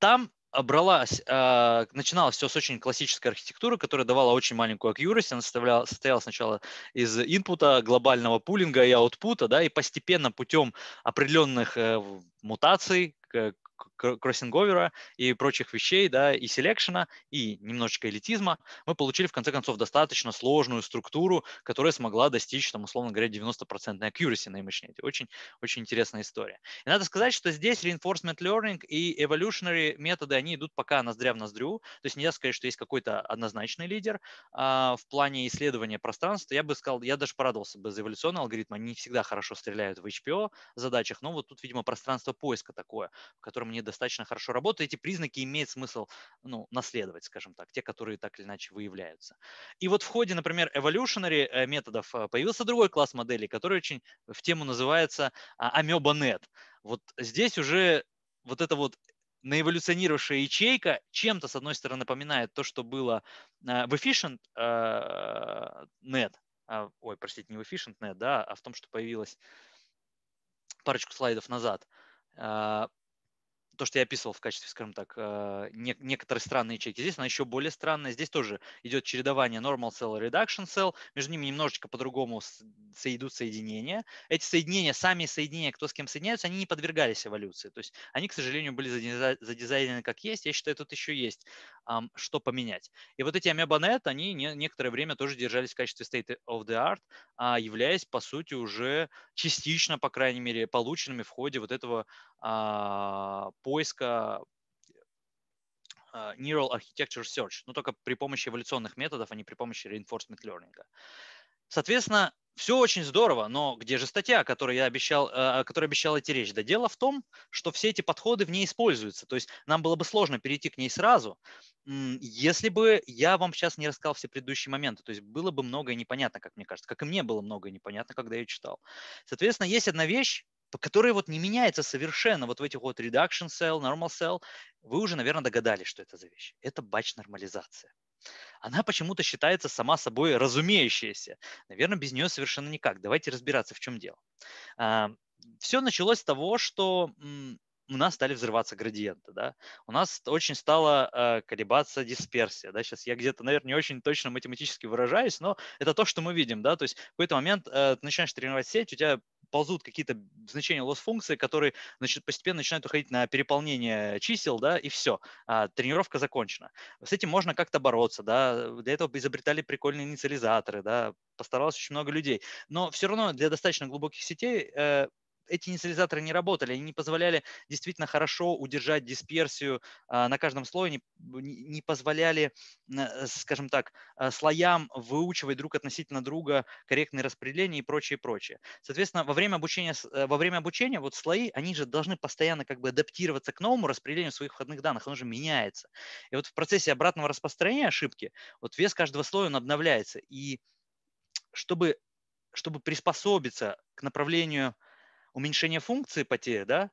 там Обралась, э, начиналось все с очень классической архитектуры, которая давала очень маленькую accuracy. Она составляла, состояла сначала из инпута, глобального пулинга и аутпута, да, и постепенно путем определенных э, мутаций, кроссинговера и прочих вещей, да, и селекшена, и немножечко элитизма, мы получили, в конце концов, достаточно сложную структуру, которая смогла достичь, там, условно говоря, 90% accuracy на имиджнете. Очень, очень интересная история. И надо сказать, что здесь reinforcement learning и evolutionary методы, они идут пока ноздря в ноздрю, то есть нельзя сказать, что есть какой-то однозначный лидер а, в плане исследования пространства. Я бы сказал, я даже порадовался бы за эволюционный алгоритм, они не всегда хорошо стреляют в HPO задачах, но вот тут, видимо, пространство поиска такое, в котором которым они достаточно хорошо работают. Эти признаки имеет смысл ну, наследовать, скажем так, те, которые так или иначе выявляются. И вот в ходе, например, evolutionary э, методов э, появился другой класс моделей, который очень в тему называется AmoebaNet. А, вот здесь уже вот это вот наэволюционировавшая ячейка чем-то, с одной стороны, напоминает то, что было э, в Efficient Net. А, ой, простите, не в Efficient Net, да, а в том, что появилось парочку слайдов назад то, что я описывал в качестве, скажем так, э, не, некоторые странные чеки Здесь она еще более странная. Здесь тоже идет чередование normal cell и reduction cell. Между ними немножечко по-другому идут соединения. Эти соединения, сами соединения, кто с кем соединяются, они не подвергались эволюции. То есть они, к сожалению, были задизайнены как есть. Я считаю, тут еще есть что поменять. И вот эти амебанет, они некоторое время тоже держались в качестве state of the art, а, являясь, по сути, уже частично, по крайней мере, полученными в ходе вот этого а, поиска а, Neural Architecture Search, но ну, только при помощи эволюционных методов, а не при помощи reinforcement learning. Соответственно, все очень здорово, но где же статья, о которой я обещал, а, о которой обещал идти речь? Да дело в том, что все эти подходы в ней используются. То есть нам было бы сложно перейти к ней сразу, если бы я вам сейчас не рассказал все предыдущие моменты. То есть было бы многое непонятно, как мне кажется, как и мне было многое непонятно, когда я читал. Соответственно, есть одна вещь, которые вот не меняются совершенно вот в этих вот reduction cell, normal cell, вы уже, наверное, догадались, что это за вещь. Это батч-нормализация. Она почему-то считается сама собой разумеющейся, Наверное, без нее совершенно никак. Давайте разбираться, в чем дело. А, Все началось с того, что у нас стали взрываться градиенты, да, у нас очень стала а, колебаться дисперсия, да, сейчас я где-то, наверное, не очень точно математически выражаюсь, но это то, что мы видим, да, то есть в какой-то момент э, ты начинаешь тренировать сеть, у тебя ползут какие-то значения лосс-функции, которые значит, постепенно начинают уходить на переполнение чисел, да, и все, а, тренировка закончена. С этим можно как-то бороться, да, для этого изобретали прикольные инициализаторы, да, постаралось очень много людей. Но все равно для достаточно глубоких сетей э, эти инициализаторы не работали, они не позволяли действительно хорошо удержать дисперсию а, на каждом слое, не, не позволяли, э, скажем так, э, слоям выучивать друг относительно друга корректные распределения и прочее, и прочее. Соответственно, во время обучения, э, во время обучения вот слои, они же должны постоянно как бы адаптироваться к новому распределению своих входных данных, оно же меняется. И вот в процессе обратного распространения ошибки вот вес каждого слоя, он обновляется. И чтобы, чтобы приспособиться к направлению уменьшение функции потери, да,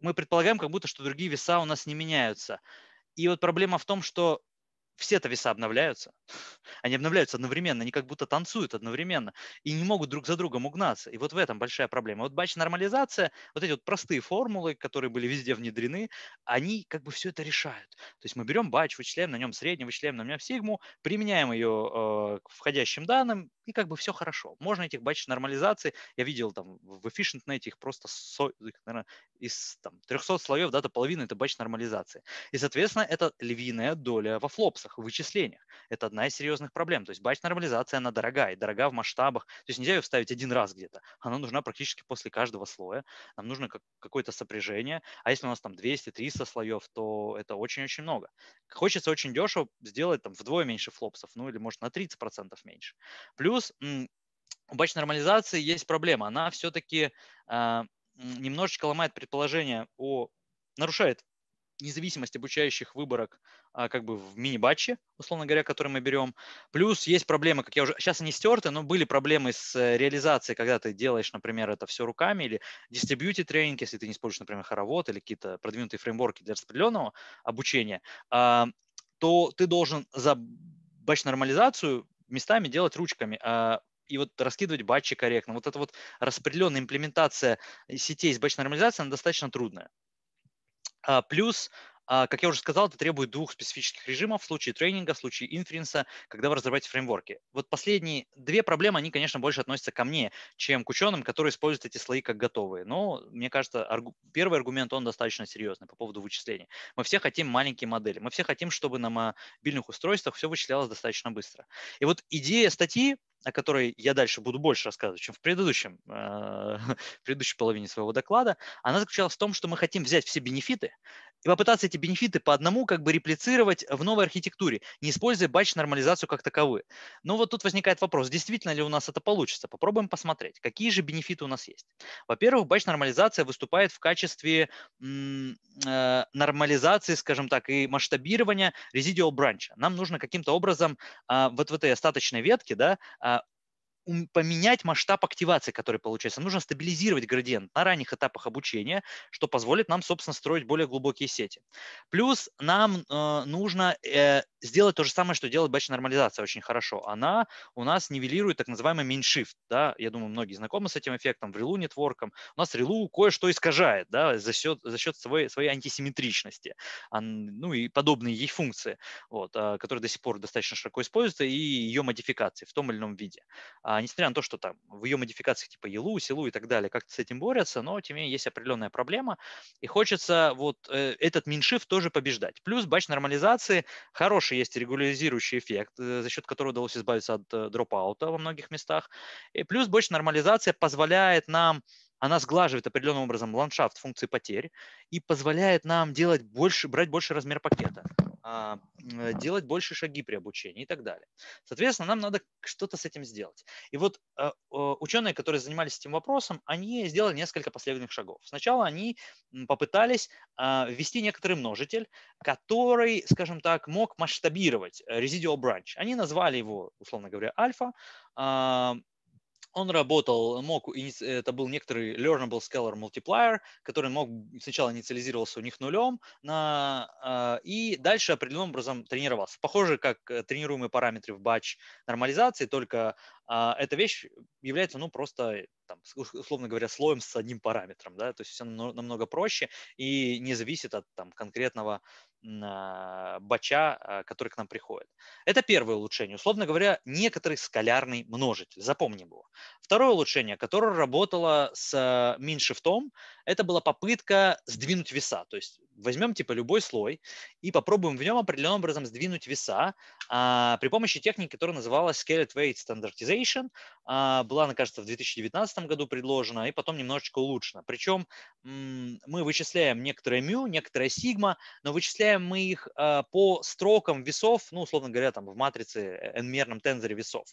мы предполагаем как будто, что другие веса у нас не меняются. И вот проблема в том, что все-то веса обновляются. Они обновляются одновременно, они как будто танцуют одновременно и не могут друг за другом угнаться. И вот в этом большая проблема. Вот бач нормализация, вот эти вот простые формулы, которые были везде внедрены, они как бы все это решают. То есть мы берем бач, вычисляем на нем средний, вычисляем на нем сигму, применяем ее э, к входящим данным, и как бы все хорошо. Можно этих бач нормализаций, я видел там в Efficient на этих просто со, их, наверное, из там, 300 слоев, да, то половина это бач нормализации. И, соответственно, это львиная доля во флопс запасах, в вычислениях. Это одна из серьезных проблем. То есть бач нормализация, она дорогая, дорога в масштабах. То есть нельзя ее вставить один раз где-то. Она нужна практически после каждого слоя. Нам нужно как, какое-то сопряжение. А если у нас там 200-300 слоев, то это очень-очень много. Хочется очень дешево сделать там вдвое меньше флопсов, ну или может на 30% меньше. Плюс у бач нормализации есть проблема. Она все-таки э, а, немножечко ломает предположение о нарушает независимость обучающих выборок а, как бы в мини-батче, условно говоря, который мы берем. Плюс есть проблемы, как я уже, сейчас они стерты, но были проблемы с э, реализацией, когда ты делаешь, например, это все руками или дистрибьюти тренинг, если ты не используешь, например, хоровод или какие-то продвинутые фреймворки для распределенного обучения, а, то ты должен за батч-нормализацию местами делать ручками. А, и вот раскидывать батчи корректно. Вот эта вот распределенная имплементация сетей с батч-нормализацией, она достаточно трудная. А, плюс а, как я уже сказал, это требует двух специфических режимов в случае тренинга, в случае инференса, когда вы разрабатываете фреймворки. Вот последние две проблемы, они, конечно, больше относятся ко мне, чем к ученым, которые используют эти слои как готовые. Но, мне кажется, аргу... первый аргумент, он достаточно серьезный по поводу вычислений. Мы все хотим маленькие модели. Мы все хотим, чтобы на мобильных устройствах все вычислялось достаточно быстро. И вот идея статьи о которой я дальше буду больше рассказывать, чем в, предыдущем, э, в предыдущей половине своего доклада, она заключалась в том, что мы хотим взять все бенефиты и попытаться эти бенефиты по одному как бы реплицировать в новой архитектуре, не используя батч-нормализацию как таковую. Но вот тут возникает вопрос, действительно ли у нас это получится? Попробуем посмотреть, какие же бенефиты у нас есть. Во-первых, батч-нормализация выступает в качестве э, нормализации, скажем так, и масштабирования резидиал бранча. Нам нужно каким-то образом а, вот в этой остаточной ветке, да, а, поменять масштаб активации, который получается. Нужно стабилизировать градиент на ранних этапах обучения, что позволит нам, собственно, строить более глубокие сети. Плюс нам э, нужно э, сделать то же самое, что делает бачная нормализация очень хорошо. Она у нас нивелирует так называемый миншифт. Да? Я думаю, многие знакомы с этим эффектом, в релу нетворком. У нас релу кое-что искажает да, за счет, за счет своей, своей антисимметричности, а, ну и подобные ей функции, вот, э, которые до сих пор достаточно широко используются, и ее модификации в том или ином виде. А, а, несмотря на то, что там в ее модификациях типа ЕЛУ, СИЛУ и так далее как-то с этим борются, но тем не менее есть определенная проблема, и хочется вот э, этот миншиф тоже побеждать. Плюс батч нормализации, хороший есть регуляризирующий эффект, э, за счет которого удалось избавиться от э, дропаута во многих местах, и плюс батч нормализация позволяет нам она сглаживает определенным образом ландшафт функции потерь и позволяет нам делать больше, брать больше размер пакета. А, э, делать больше шаги при обучении и так далее. Соответственно, нам надо что-то с этим сделать. И вот э, ученые, которые занимались этим вопросом, они сделали несколько последовательных шагов. Сначала они попытались а, ввести некоторый множитель, который, скажем так, мог масштабировать э, residual branch. Они назвали его, условно говоря, альфа, а, он работал, мог, это был некоторый learnable scalar multiplier, который мог сначала инициализировался у них нулем, на, а, и дальше определенным образом тренировался. Похоже, как э, тренируемые параметры в батч нормализации, только а, эта вещь является, ну, просто, там, условно говоря, слоем с одним параметром, да, то есть все намного проще и не зависит от там, конкретного а, бача, а, который к нам приходит. Это первое улучшение, условно говоря, некоторый скалярный множитель, Запомни его. Второе улучшение, которое работало с а, миншифтом, это была попытка сдвинуть веса, то есть возьмем типа любой слой и попробуем в нем определенным образом сдвинуть веса а, при помощи техники, которая называлась Scaled Weight Standardization, а, была она, кажется, в 2019 году предложена и потом немножечко улучшена. Причем мы вычисляем некоторое μ, некоторое сигма, но вычисляем измеряем мы их э, по строкам весов, ну, условно говоря, там в матрице n-мерном э, тензоре весов.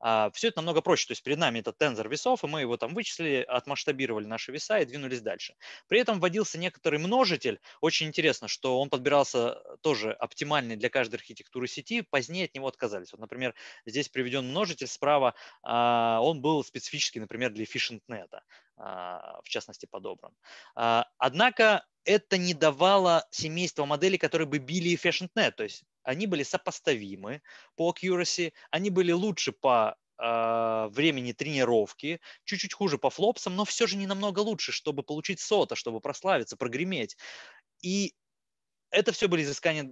А, Все это намного проще, то есть перед нами этот тензор весов, и мы его там вычислили, отмасштабировали наши веса и двинулись дальше. При этом вводился некоторый множитель, очень интересно, что он подбирался тоже оптимальный для каждой архитектуры сети, позднее от него отказались. Вот, например, здесь приведен множитель справа, а, он был специфический, например, для EfficientNet. А, в частности, подобран. Однако это не давало семейства моделей, которые бы били EfficientNet, то есть они были сопоставимы по accuracy, они были лучше по а, времени тренировки, чуть-чуть хуже по флопсам, но все же не намного лучше, чтобы получить сото, чтобы прославиться, прогреметь. И это все были изыскания,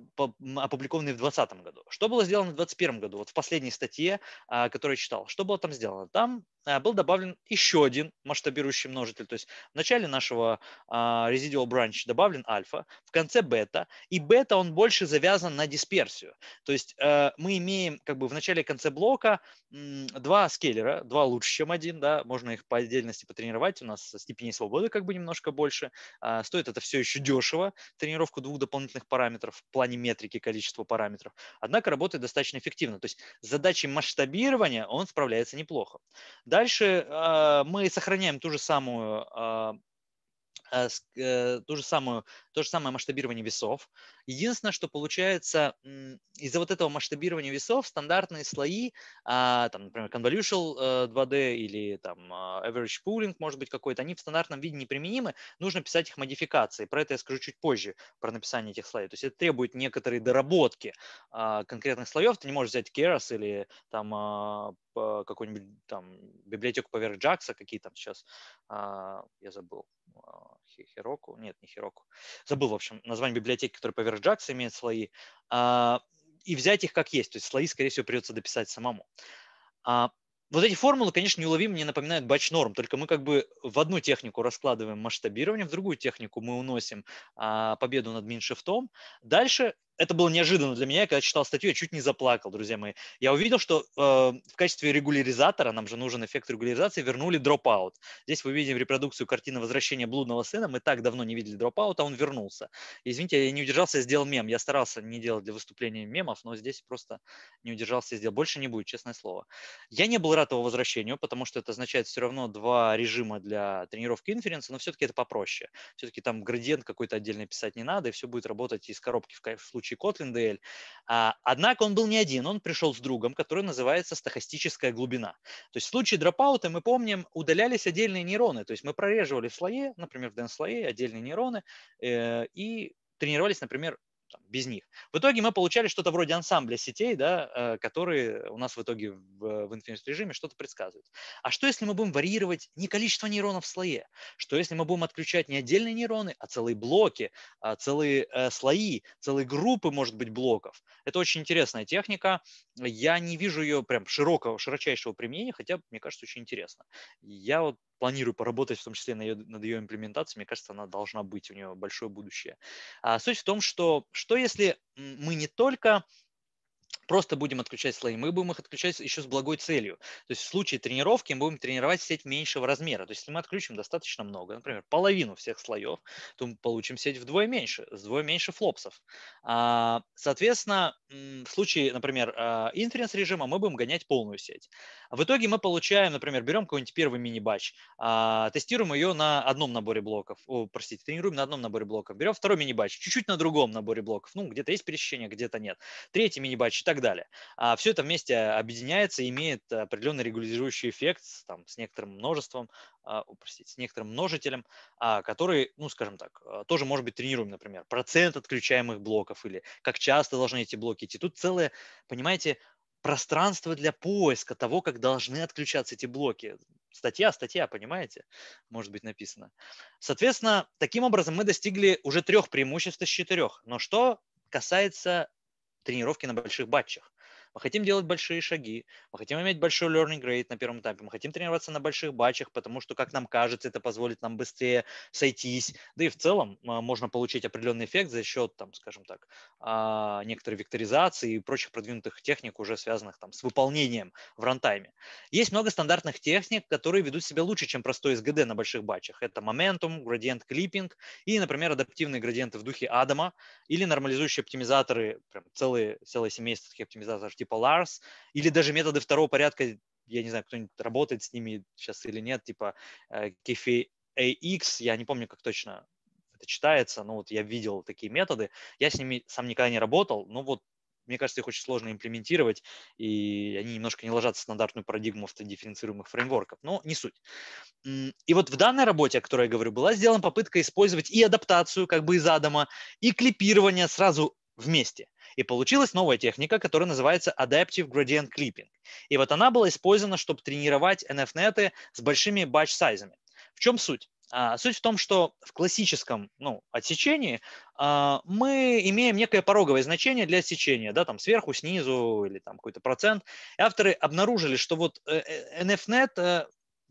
опубликованные в 2020 году. Что было сделано в 2021 году? Вот в последней статье, а, которую я читал, что было там сделано? Там а, был добавлен еще один масштабирующий множитель. То есть в начале нашего а, residual branch добавлен альфа, в конце бета, и бета он больше завязан на дисперсию. То есть э, мы имеем как бы в начале и конце блока два скейлера, два лучше, чем один, да, можно их по отдельности потренировать, у нас степени свободы как бы немножко больше, а, стоит это все еще дешево, тренировку двух дополнительных параметров в плане метрики, количества параметров, однако работает достаточно эффективно. То есть задачей масштабирования он справляется неплохо. Дальше а, мы сохраняем ту же самую а, а, э, ту же самую, то же самое масштабирование весов. Единственное, что получается, из-за вот этого масштабирования весов стандартные слои, там, например, convolutional 2D э, или там average pooling, может быть, какой-то, они в стандартном виде неприменимы, нужно писать их модификации. Про это я скажу чуть позже, про написание этих слоев. То есть это требует некоторой доработки конкретных слоев. Ты не можешь взять Keras или там какую-нибудь там библиотеку поверх Джакса, какие там сейчас, а, я забыл, а, Хироку, нет, не Хироку, забыл, в общем, название библиотеки, которая поверх Джакса имеет слои, а, и взять их как есть, то есть слои, скорее всего, придется дописать самому. Вот эти формулы, конечно, неуловимо мне напоминают бач норм только мы как бы в одну технику раскладываем масштабирование, в другую технику мы уносим а, победу над миншифтом. Дальше это было неожиданно для меня. Я когда читал статью, я чуть не заплакал, друзья мои. Я увидел, что э, в качестве регуляризатора, нам же нужен эффект регуляризации, вернули дропаут. Здесь вы видим репродукцию картины возвращения блудного сына. Мы так давно не видели дропаута, он вернулся. Извините, я не удержался, я сделал мем. Я старался не делать для выступления мемов, но здесь просто не удержался и сделал. Больше не будет, честное слово. Я не был рад его возвращению, потому что это означает все равно два режима для тренировки инференса, но все-таки это попроще. Все-таки там градиент какой-то отдельно писать не надо, и все будет работать из коробки в случае случае Котлин ДЛ. А, однако он был не один, он пришел с другом, который называется стохастическая глубина. То есть в случае дропаута, мы помним, удалялись отдельные нейроны, то есть мы прореживали в слое, например, в дн-слое отдельные нейроны, э, и тренировались, например, там, без них. В итоге мы получали что-то вроде ансамбля сетей, да, э, которые у нас в итоге в, в Infinity режиме что-то предсказывают. А что если мы будем варьировать не количество нейронов в слое? Что если мы будем отключать не отдельные нейроны, а целые блоки, а целые э, слои, целые группы, может быть, блоков? Это очень интересная техника. Я не вижу ее прям широкого, широчайшего применения, хотя, мне кажется, очень интересно. Я вот планирую поработать в том числе на ее, над ее имплементацией, мне кажется, она должна быть, у нее большое будущее. А суть в том, что что если мы не только просто будем отключать слои, мы будем их отключать еще с благой целью. То есть в случае тренировки мы будем тренировать сеть меньшего размера. То есть если мы отключим достаточно много, например, половину всех слоев, то мы получим сеть вдвое меньше, вдвое меньше флопсов. А, соответственно, в случае, например, а, инференс режима мы будем гонять полную сеть. В итоге мы получаем, например, берем какой-нибудь первый мини-батч, а, тестируем ее на одном наборе блоков, о, простите, тренируем на одном наборе блоков, берем второй мини-батч, чуть-чуть на другом наборе блоков, ну, где-то есть пересечение, где-то нет. Третий мини-батч, так далее. А все это вместе а, объединяется и имеет определенный регулирующий эффект там, с некоторым множеством, а, о, простите, с некоторым множителем, а, который, ну, скажем так, тоже может быть тренируем, например, процент отключаемых блоков или как часто должны эти блоки идти. Тут целое, понимаете, пространство для поиска того, как должны отключаться эти блоки. Статья, статья, понимаете, может быть написано. Соответственно, таким образом мы достигли уже трех преимуществ из четырех. Но что касается тренировки на больших батчах. Мы хотим делать большие шаги, мы хотим иметь большой learning rate на первом этапе, мы хотим тренироваться на больших батчах, потому что, как нам кажется, это позволит нам быстрее сойтись. Да и в целом а, можно получить определенный эффект за счет, там, скажем так, а, некоторой векторизации и прочих продвинутых техник, уже связанных там, с выполнением в рантайме. Есть много стандартных техник, которые ведут себя лучше, чем простой SGD на больших батчах. Это Momentum, Gradient Clipping и, например, адаптивные градиенты в духе Адама или нормализующие оптимизаторы, прям целые, целое семейство таких оптимизаторов типа Lars, или даже методы второго порядка, я не знаю, кто-нибудь работает с ними сейчас или нет, типа Kefi э, AX, я не помню, как точно это читается, но вот я видел такие методы, я с ними сам никогда не работал, но вот мне кажется, их очень сложно имплементировать, и они немножко не ложатся в стандартную парадигму автодифференцируемых фреймворков, но не суть. И вот в данной работе, о которой я говорю, была сделана попытка использовать и адаптацию как бы из Адама, и клипирование сразу вместе – и получилась новая техника, которая называется Adaptive Gradient Clipping. И вот она была использована, чтобы тренировать NFNet с большими батч-сайзами. В чем суть? А, суть в том, что в классическом ну, отсечении а, мы имеем некое пороговое значение для отсечения, да, там сверху, снизу или там какой-то процент. И авторы обнаружили, что вот э, э, NFNet э,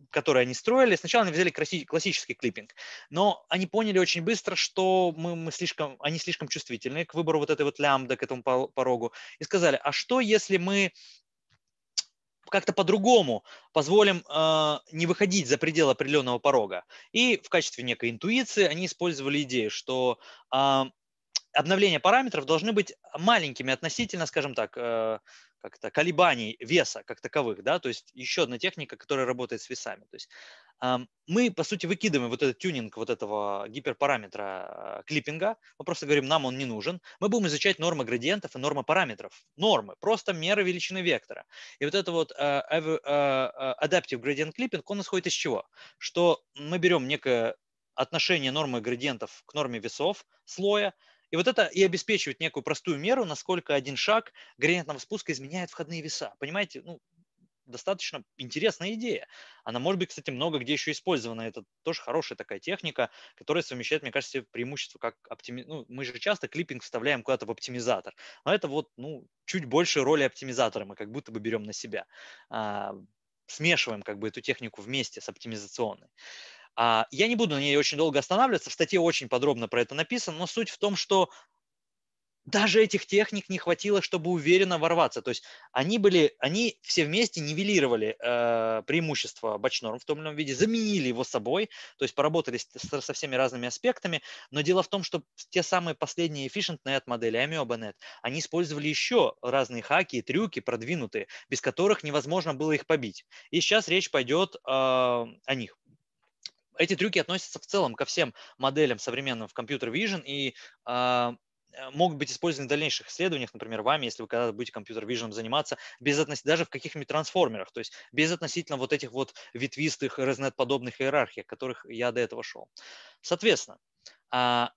которые они строили. Сначала они взяли классический клиппинг, но они поняли очень быстро, что мы, мы слишком, они слишком чувствительны к выбору вот этой вот лямбда, к этому порогу, и сказали, а что если мы как-то по-другому позволим э, не выходить за пределы определенного порога. И в качестве некой интуиции они использовали идею, что э, обновления параметров должны быть маленькими относительно, скажем так, э, как-то колебаний веса как таковых, да, то есть еще одна техника, которая работает с весами. То есть мы, по сути, выкидываем вот этот тюнинг вот этого гиперпараметра э, клиппинга, мы просто говорим, нам он не нужен, мы будем изучать нормы градиентов и нормы параметров, нормы, просто меры величины вектора. И вот это вот э, adaptive gradient clipping, он исходит из чего? Что мы берем некое отношение нормы градиентов к норме весов слоя, и вот это и обеспечивает некую простую меру, насколько один шаг гранитного спуска изменяет входные веса. Понимаете, ну, достаточно интересная идея. Она может быть, кстати, много где еще использована. Это тоже хорошая такая техника, которая совмещает, мне кажется, преимущество как оптими... ну, мы же часто клиппинг вставляем куда-то в оптимизатор. Но это вот ну, чуть больше роли оптимизатора мы как будто бы берем на себя. А, смешиваем как бы эту технику вместе с оптимизационной. А, я не буду на ней очень долго останавливаться, в статье очень подробно про это написано, но суть в том, что даже этих техник не хватило, чтобы уверенно ворваться. То есть они были, они все вместе нивелировали э, преимущество Бачнорм в том или ином виде, заменили его собой, то есть поработали с, со всеми разными аспектами. Но дело в том, что те самые последние EfficientNet модели, AmoebaNet, они использовали еще разные хаки и трюки продвинутые, без которых невозможно было их побить. И сейчас речь пойдет э, о них эти трюки относятся в целом ко всем моделям современным в компьютер vision и а, э, могут быть использованы в дальнейших исследованиях, например, вами, если вы когда-то будете компьютер виженом заниматься, без относ... даже в каких-нибудь трансформерах, то есть без относительно вот этих вот ветвистых, разноподобных иерархий, которых я до этого шел. Соответственно, а,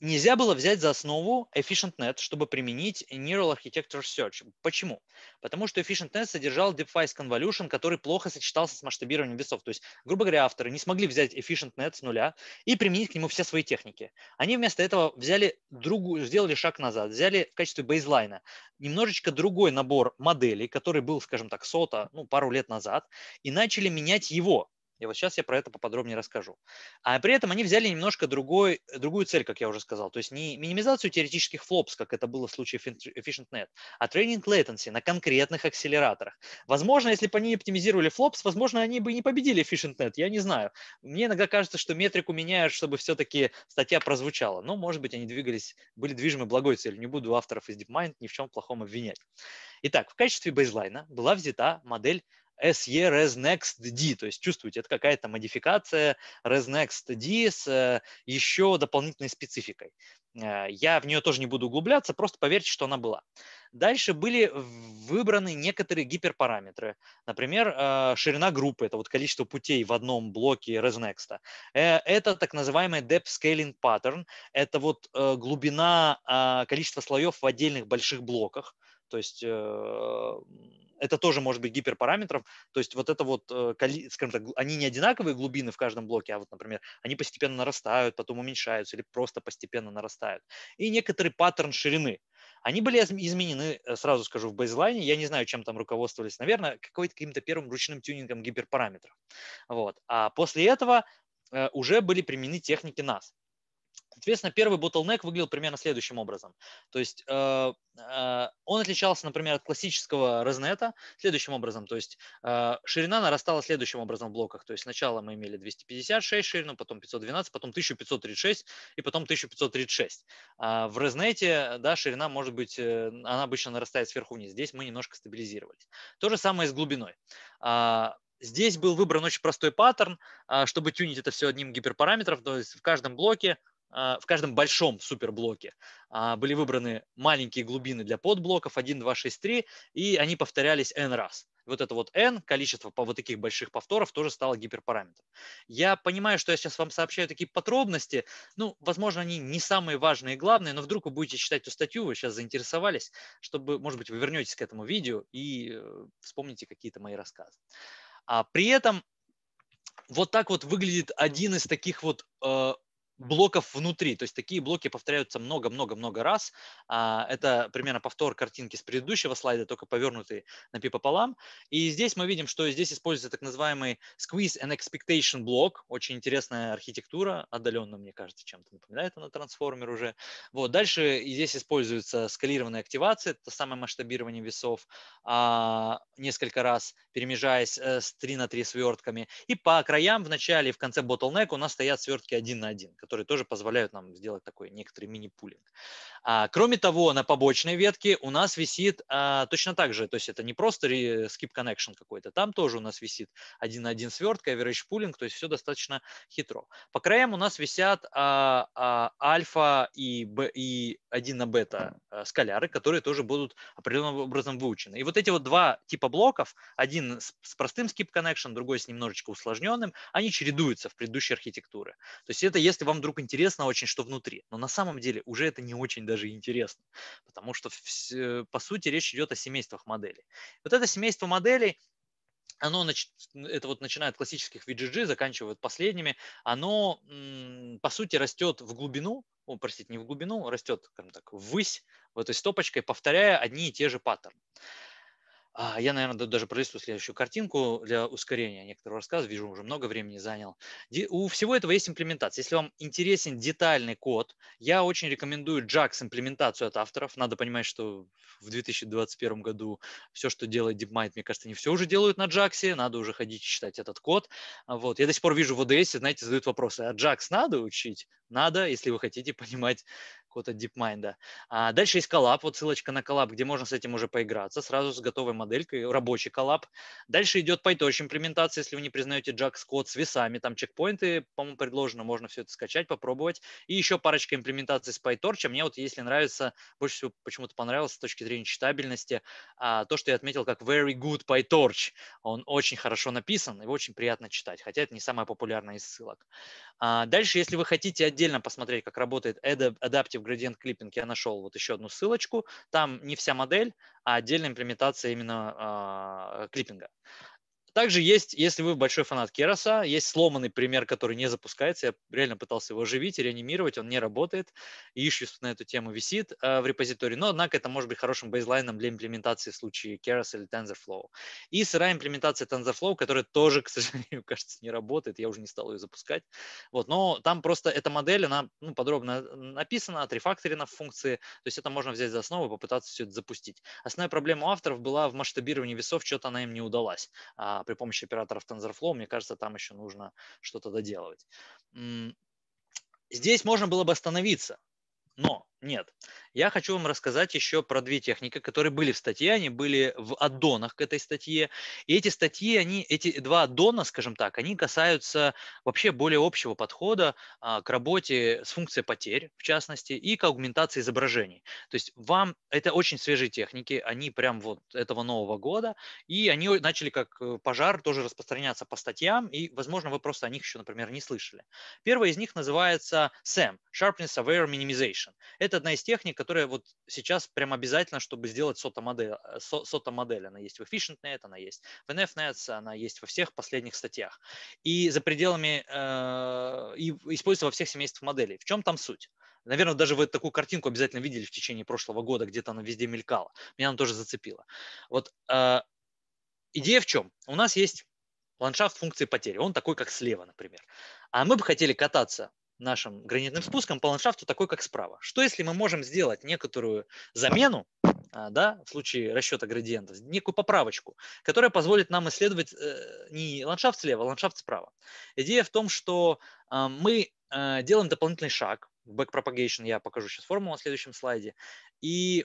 нельзя было взять за основу EfficientNet, чтобы применить Neural Architecture Search. Почему? Потому что EfficientNet содержал DeepFice Convolution, который плохо сочетался с масштабированием весов. То есть, грубо говоря, авторы не смогли взять EfficientNet с нуля и применить к нему все свои техники. Они вместо этого взяли другую, сделали шаг назад, взяли в качестве бейзлайна немножечко другой набор моделей, который был, скажем так, сота ну, пару лет назад, и начали менять его и вот сейчас я про это поподробнее расскажу. А при этом они взяли немножко другой, другую цель, как я уже сказал. То есть не минимизацию теоретических флопс, как это было в случае EfficientNet, а тренинг latency на конкретных акселераторах. Возможно, если бы они оптимизировали флопс, возможно, они бы и не победили EfficientNet, я не знаю. Мне иногда кажется, что метрику меняют, чтобы все-таки статья прозвучала. Но, может быть, они двигались, были движимы благой целью. Не буду авторов из DeepMind ни в чем плохом обвинять. Итак, в качестве бейзлайна была взята модель SE e e d то есть чувствуете, это какая-то модификация ResNext-D с э, еще дополнительной спецификой. Э, я в нее тоже не буду углубляться, просто поверьте, что она была. Дальше были выбраны некоторые гиперпараметры. Например, э, ширина группы, это вот количество путей в одном блоке ResNext. Это так называемый Depth Scaling Pattern. Это вот глубина, количество слоев в отдельных больших блоках. То есть это тоже может быть гиперпараметров, то есть вот это вот, э, скажем так, они не одинаковые глубины в каждом блоке, а вот, например, они постепенно нарастают, потом уменьшаются или просто постепенно нарастают. И некоторый паттерн ширины. Они были изменены, э, сразу скажу, в бейзлайне. Я не знаю, чем там руководствовались. Наверное, какой-то каким-то первым ручным тюнингом гиперпараметров. Вот. А после этого э, уже были применены техники NAS. Соответственно, первый bottleneck выглядел примерно следующим образом. То есть э, э, он отличался, например, от классического разнета следующим образом. То есть э, ширина нарастала следующим образом в блоках. То есть сначала мы имели 256 ширину, потом 512, потом 1536 и потом 1536. А в разнете да, ширина может быть, э, она обычно нарастает сверху вниз. Здесь мы немножко стабилизировались. То же самое с глубиной. А, здесь был выбран очень простой паттерн, а, чтобы тюнить это все одним гиперпараметром, то есть в каждом блоке а, в каждом большом суперблоке а, были выбраны маленькие глубины для подблоков 1, 2, 6, 3, и они повторялись n раз. Вот это вот n, количество вот таких больших повторов, тоже стало гиперпараметром. Я понимаю, что я сейчас вам сообщаю такие подробности, ну, возможно, они не самые важные и главные, но вдруг вы будете читать эту статью, вы сейчас заинтересовались, чтобы, может быть, вы вернетесь к этому видео и э, вспомните какие-то мои рассказы. А при этом вот так вот выглядит один из таких вот э, блоков внутри. То есть такие блоки повторяются много-много-много раз. А, это примерно повтор картинки с предыдущего слайда, только повернутый на пи пополам. И здесь мы видим, что здесь используется так называемый squeeze and expectation блок. Очень интересная архитектура, отдаленно, мне кажется, чем-то напоминает она трансформер уже. Вот. Дальше здесь используется скалированная активация, это самое масштабирование весов а, несколько раз, перемежаясь э, с 3 на 3 свертками. И по краям в начале и в конце bottleneck у нас стоят свертки один на один которые тоже позволяют нам сделать такой некоторый мини-пулинг. А, кроме того, на побочной ветке у нас висит а, точно так же, то есть это не просто skip connection какой-то, там тоже у нас висит 1.1 свертка, average pooling, то есть все достаточно хитро. По краям у нас висят а, а альфа и, б, 1 на бета скаляры, которые тоже будут определенным образом выучены. И вот эти вот два типа блоков, один с, с простым skip connection, другой с немножечко усложненным, они чередуются в предыдущей архитектуре. То есть это если вам вдруг интересно очень, что внутри. Но на самом деле уже это не очень даже даже интересно, потому что, э, по сути, речь идет о семействах моделей. Вот это семейство моделей, оно, это вот начинает классических VGG, заканчивает последними, оно, по сути, растет в глубину, о, простите, не в глубину, растет, скажем так, ввысь, вот этой стопочкой, повторяя одни и те же паттерны. А, я, наверное, даже пролисту следующую картинку для ускорения некоторого рассказа. Вижу, уже много времени занял. У всего этого есть имплементация. Если вам интересен детальный код, я очень рекомендую JAX имплементацию от авторов. Надо понимать, что в 2021 году все, что делает DeepMind, мне кажется, не все уже делают на JAX. Надо уже ходить и читать этот код. А вот. Я до сих пор вижу в ODS, знаете, задают вопросы, а JAX надо учить? Надо, если вы хотите понимать какого-то DeepMind. А дальше есть коллаб, вот ссылочка на коллаб, где можно с этим уже поиграться, сразу с готовой моделькой, рабочий коллаб. Дальше идет PyTorch имплементация, если вы не признаете JAX код с весами, там чекпоинты, по-моему, предложено, можно все это скачать, попробовать. И еще парочка имплементаций с PyTorch. А мне вот, если нравится, больше всего почему-то понравилось с точки зрения читабельности, а, то, что я отметил как Very Good PyTorch. Он очень хорошо написан, его очень приятно читать, хотя это не самая популярная из ссылок. А дальше, если вы хотите отдельно посмотреть, как работает Adaptive градиент клиппинг я нашел вот еще одну ссылочку. Там не вся модель, а отдельная имплементация именно а, клиппинга. Также есть, если вы большой фанат Кероса, есть сломанный пример, который не запускается. Я реально пытался его оживить реанимировать, он не работает. Ищус на эту тему висит э, в репозитории, но, однако, это может быть хорошим бейзлайном для имплементации в случае Keras или TensorFlow. И сырая имплементация TensorFlow, которая тоже, к сожалению, кажется, не работает. Я уже не стал ее запускать. Вот, но там просто эта модель, она ну, подробно э, написана, отрефакторена в функции. То есть это можно взять за основу и попытаться все это запустить. Основная проблема у авторов была в масштабировании весов, что-то она им не удалась а, при помощи операторов TensorFlow, мне кажется, там еще нужно что-то доделывать. Здесь можно было бы остановиться, но нет. Я хочу вам рассказать еще про две техники, которые были в статье, они были в аддонах к этой статье. И эти статьи, они, эти два аддона, скажем так, они касаются вообще более общего подхода а, к работе с функцией потерь, в частности, и к аугментации изображений. То есть вам, это очень свежие техники, они прям вот этого Нового года, и они начали как э, пожар тоже распространяться по статьям, и, возможно, вы просто о них еще, например, не слышали. Первая из них называется SAM, Sharpness Aware Minimization это одна из техник, которая вот сейчас прям обязательно, чтобы сделать модель. Э, со, модель Она есть в EfficientNet, она есть в NFNet, она есть во всех последних статьях. И за пределами, э, и используется во всех семействах моделей. В чем там суть? Наверное, даже вы такую картинку обязательно видели в течение прошлого года, где-то она везде мелькала. Меня она тоже зацепила. Вот э, идея в чем? У нас есть ландшафт функции потери. Он такой, как слева, например. А мы бы хотели кататься нашим гранитным спуском по ландшафту такой, как справа. Что если мы можем сделать некоторую замену, а, да, в случае расчета градиента, некую поправочку, которая позволит нам исследовать э, не ландшафт слева, а ландшафт справа. Идея в том, что а, мы а, делаем дополнительный шаг в backpropagation, я покажу сейчас формулу на следующем слайде, и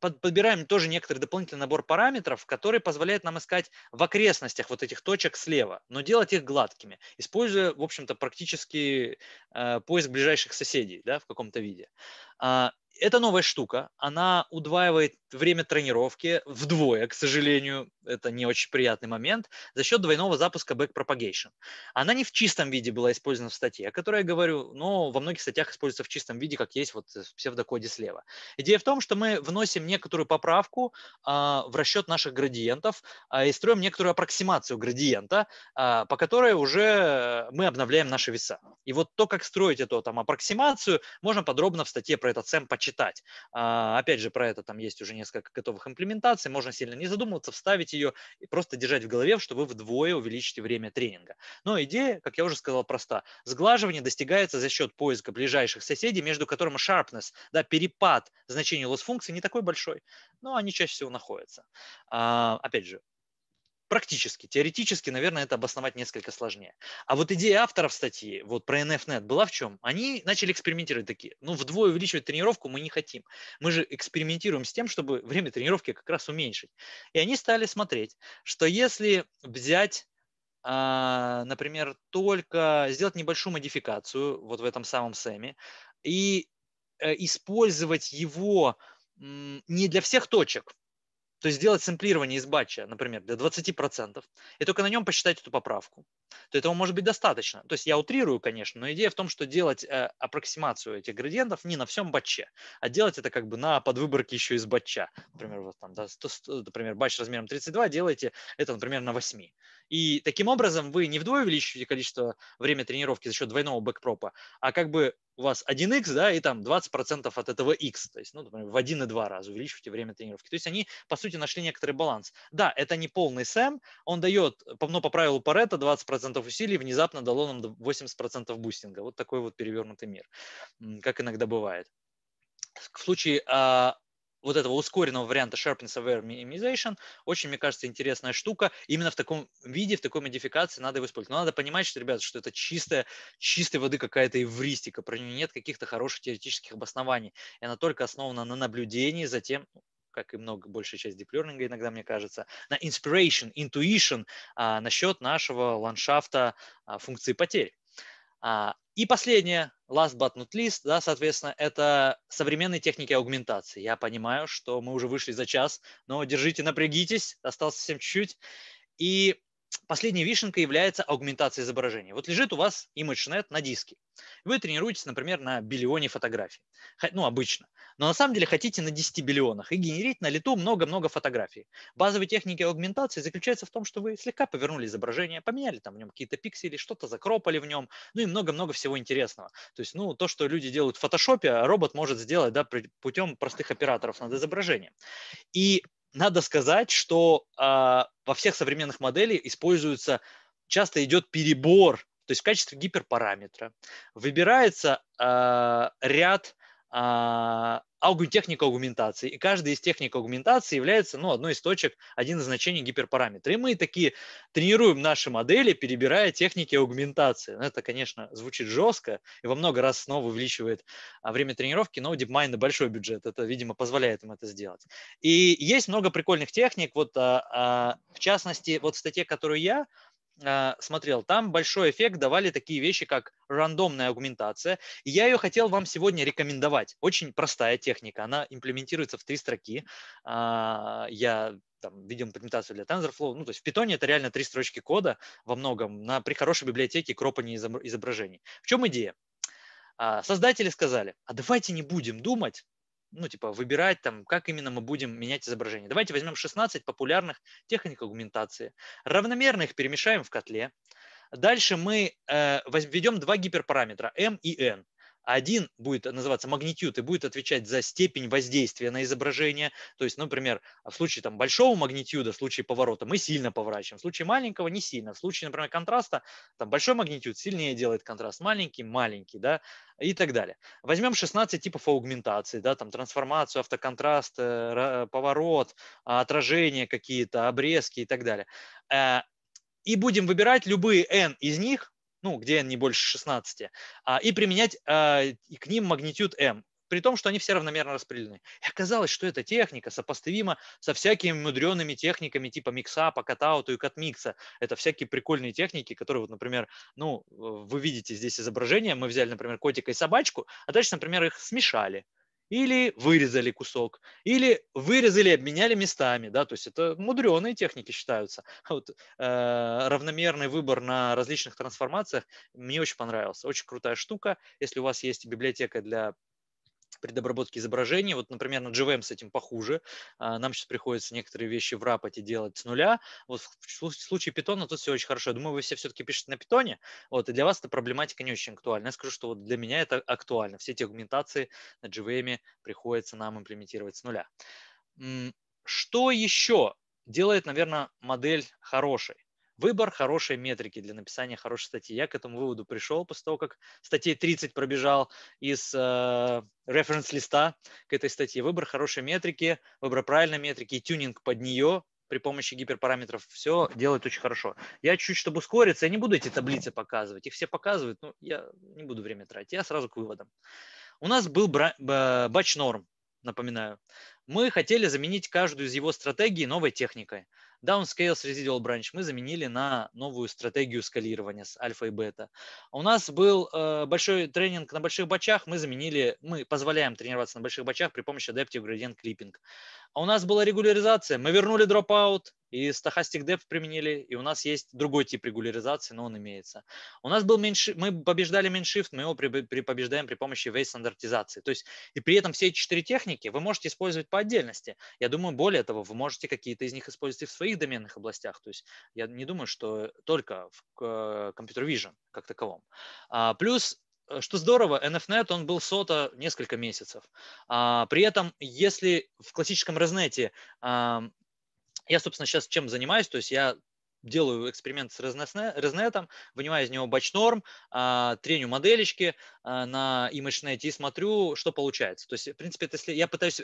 подбираем тоже некоторый дополнительный набор параметров, который позволяет нам искать в окрестностях вот этих точек слева, но делать их гладкими, используя, в общем-то, практически э, поиск ближайших соседей да, в каком-то виде. А, это новая штука, она удваивает время тренировки вдвое, к сожалению, это не очень приятный момент, за счет двойного запуска backpropagation. Она не в чистом виде была использована в статье, о которой я говорю, но во многих статьях используется в чистом виде, как есть вот в псевдокоде слева. Идея в том, что мы вносим некоторую поправку а, в расчет наших градиентов а, и строим некоторую аппроксимацию градиента, а, по которой уже мы обновляем наши веса. И вот то, как строить эту там аппроксимацию, можно подробно в статье про этот SEM почитать читать. А, опять же, про это там есть уже несколько готовых имплементаций, можно сильно не задумываться, вставить ее и просто держать в голове, что вы вдвое увеличите время тренинга. Но идея, как я уже сказал, проста. Сглаживание достигается за счет поиска ближайших соседей, между которыми sharpness, да, перепад значения лосс-функции не такой большой, но они чаще всего находятся. А, опять же, Практически. Теоретически, наверное, это обосновать несколько сложнее. А вот идея авторов статьи вот про NFNet была в чем? Они начали экспериментировать такие. Ну, вдвое увеличивать тренировку мы не хотим. Мы же экспериментируем с тем, чтобы время тренировки как раз уменьшить. И они стали смотреть, что если взять а, например, только сделать небольшую модификацию вот в этом самом сэме и э, использовать его не для всех точек, то есть сделать сэмплирование из батча, например, до 20%, и только на нем посчитать эту поправку, то этого может быть достаточно. То есть я утрирую, конечно, но идея в том, что делать э, аппроксимацию этих градиентов не на всем батче, а делать это как бы на подвыборке еще из батча. Например, вот там, да, 100, 100, например, батч размером 32 делайте это, например, на 8. И таким образом вы не вдвое увеличиваете количество времени тренировки за счет двойного бэкпропа, а как бы у вас 1x, да, и там 20% от этого x, то есть, ну, в 1 и 2 раза увеличиваете время тренировки. То есть они, по сути, нашли некоторый баланс. Да, это не полный СЭМ, он дает, ну, по правилу Парета 20% усилий внезапно дало нам 80% бустинга. Вот такой вот перевернутый мир, как иногда бывает в случае а, вот этого ускоренного варианта Sharpness Aware Minimization очень, мне кажется, интересная штука. Именно в таком виде, в такой модификации надо его использовать. Но надо понимать, что, ребята, что это чистая, чистой воды какая-то эвристика, про нее нет каких-то хороших теоретических обоснований. И она только основана на наблюдении затем, ну, как и много большая часть диплернинга иногда, мне кажется, на inspiration, intuition а, насчет нашего ландшафта а, функции потерь. А, и последнее, last but not least, да, соответственно, это современные техники аугментации. Я понимаю, что мы уже вышли за час, но держите, напрягитесь, осталось совсем чуть-чуть. И последней вишенкой является аугментация изображения. Вот лежит у вас ImageNet на диске. Вы тренируетесь, например, на биллионе фотографий. Ну, обычно. Но на самом деле хотите на 10 биллионах и генерить на лету много-много фотографий. Базовая техника аугментации заключается в том, что вы слегка повернули изображение, поменяли там в нем какие-то пиксели, что-то закропали в нем, ну и много-много всего интересного. То есть, ну, то, что люди делают в фотошопе, а робот может сделать да, путем простых операторов над изображением. И надо сказать, что э, во всех современных моделях используется, часто идет перебор, то есть в качестве гиперпараметра выбирается э, ряд а, техника аугментации, и каждая из техник аугментации является ну, одной из точек, один из значений гиперпараметра. И мы такие тренируем наши модели, перебирая техники аугментации. Ну, это, конечно, звучит жестко и во много раз снова увеличивает а, время тренировки, но у DeepMind большой бюджет, это, видимо, позволяет им это сделать. И есть много прикольных техник, вот а, в частности, вот в статье, которую я а, смотрел, там большой эффект давали такие вещи, как рандомная аугментация я ее хотел вам сегодня рекомендовать. Очень простая техника, она имплементируется в три строки. А, я там, видим презентацию для TensorFlow. Ну, то есть в Python это реально три строчки кода во многом на, при хорошей библиотеке кропания изображений. В чем идея? А, создатели сказали, а давайте не будем думать, ну, типа, выбирать там, как именно мы будем менять изображение. Давайте возьмем 16 популярных техник аугментации, равномерно их перемешаем в котле. Дальше мы э, введем два гиперпараметра, m и n. Один будет называться магнитюд и будет отвечать за степень воздействия на изображение. То есть, например, в случае там, большого магнитюда, в случае поворота мы сильно поворачиваем, в случае маленького не сильно. В случае, например, контраста, там большой магнитюд сильнее делает контраст, маленький – маленький, да, и так далее. Возьмем 16 типов аугментации, да, там трансформацию, автоконтраст, э, поворот, а, отражение какие-то, обрезки и так далее. Э, и будем выбирать любые N из них, ну, где n не больше 16, а, и применять а, к ним магнитюд m, при том, что они все равномерно распределены. И оказалось, что эта техника сопоставима со всякими мудреными техниками типа миксапа, катаута и катмикса. Это всякие прикольные техники, которые, вот, например, ну, вы видите здесь изображение, мы взяли, например, котика и собачку, а дальше, например, их смешали или вырезали кусок, или вырезали, обменяли местами, да, то есть это мудреные техники считаются. А вот, э, равномерный выбор на различных трансформациях мне очень понравился, очень крутая штука. Если у вас есть библиотека для предобработки изображений. Вот, например, на GVM с этим похуже. А, нам сейчас приходится некоторые вещи в рапоте делать с нуля. Вот в случае питона тут все очень хорошо. Я думаю, вы все все-таки пишете на питоне, вот, и для вас эта проблематика не очень актуальна. Я скажу, что вот для меня это актуально. Все эти агментации на GVM приходится нам имплементировать с нуля. Что еще делает, наверное, модель хорошей? выбор хорошей метрики для написания хорошей статьи. Я к этому выводу пришел после того, как статей 30 пробежал из э, референс-листа к этой статье. Выбор хорошей метрики, выбор правильной метрики и тюнинг под нее при помощи гиперпараметров все делает очень хорошо. Я чуть, чтобы ускориться, я не буду эти таблицы показывать. Их все показывают, но ну, я не буду время тратить. Я сразу к выводам. У нас был бач норм, напоминаю. Мы хотели заменить каждую из его стратегий новой техникой. Downscale с Residual Branch мы заменили на новую стратегию скалирования с альфа и бета. У нас был э, большой тренинг на больших бачах, мы заменили, мы позволяем тренироваться на больших бачах при помощи Adaptive Gradient Clipping. А у нас была регуляризация. Мы вернули дропаут, и стахастик деп применили, и у нас есть другой тип регуляризации, но он имеется. У нас был меньше, мы побеждали меньшифт, мы его при, при, побеждаем при помощи вейс стандартизации. То есть и при этом все эти четыре техники вы можете использовать по отдельности. Я думаю, более того, вы можете какие-то из них использовать и в своих доменных областях. То есть я не думаю, что только в компьютер vision как таковом. А, плюс Э, что здорово, NFNet, он был сота несколько месяцев. А, при этом, если в классическом Резнете а, я, собственно, сейчас чем занимаюсь, то есть я делаю эксперимент с Разнетом, вынимаю из него бачнорм, а, треню моделечки а, на ImageNet и смотрю, что получается. То есть, в принципе, это, я пытаюсь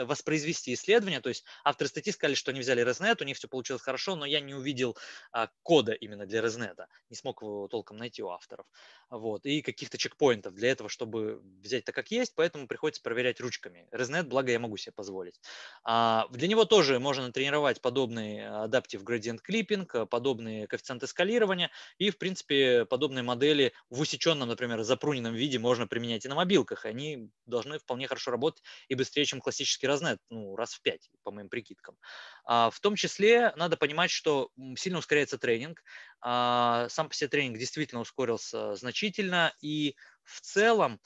воспроизвести исследование, то есть авторы статьи сказали, что они взяли Разнет, у них все получилось хорошо, но я не увидел а, кода именно для Разнета, не смог его толком найти у авторов. Вот. И каких-то чекпоинтов для этого, чтобы взять так, как есть, поэтому приходится проверять ручками. Разнет, благо, я могу себе позволить. Для него тоже можно тренировать подобный адаптив градиент клиппинг, Туинг, э, подобные коэффициенты скалирования, и, в принципе, подобные модели в усеченном, например, запруненном виде можно применять и на мобилках, они должны вполне хорошо работать и быстрее, чем классический разнет, ну, раз в пять, по моим прикидкам. А, в том числе надо понимать, что сильно ускоряется тренинг, а, сам по себе тренинг действительно ускорился значительно, и в целом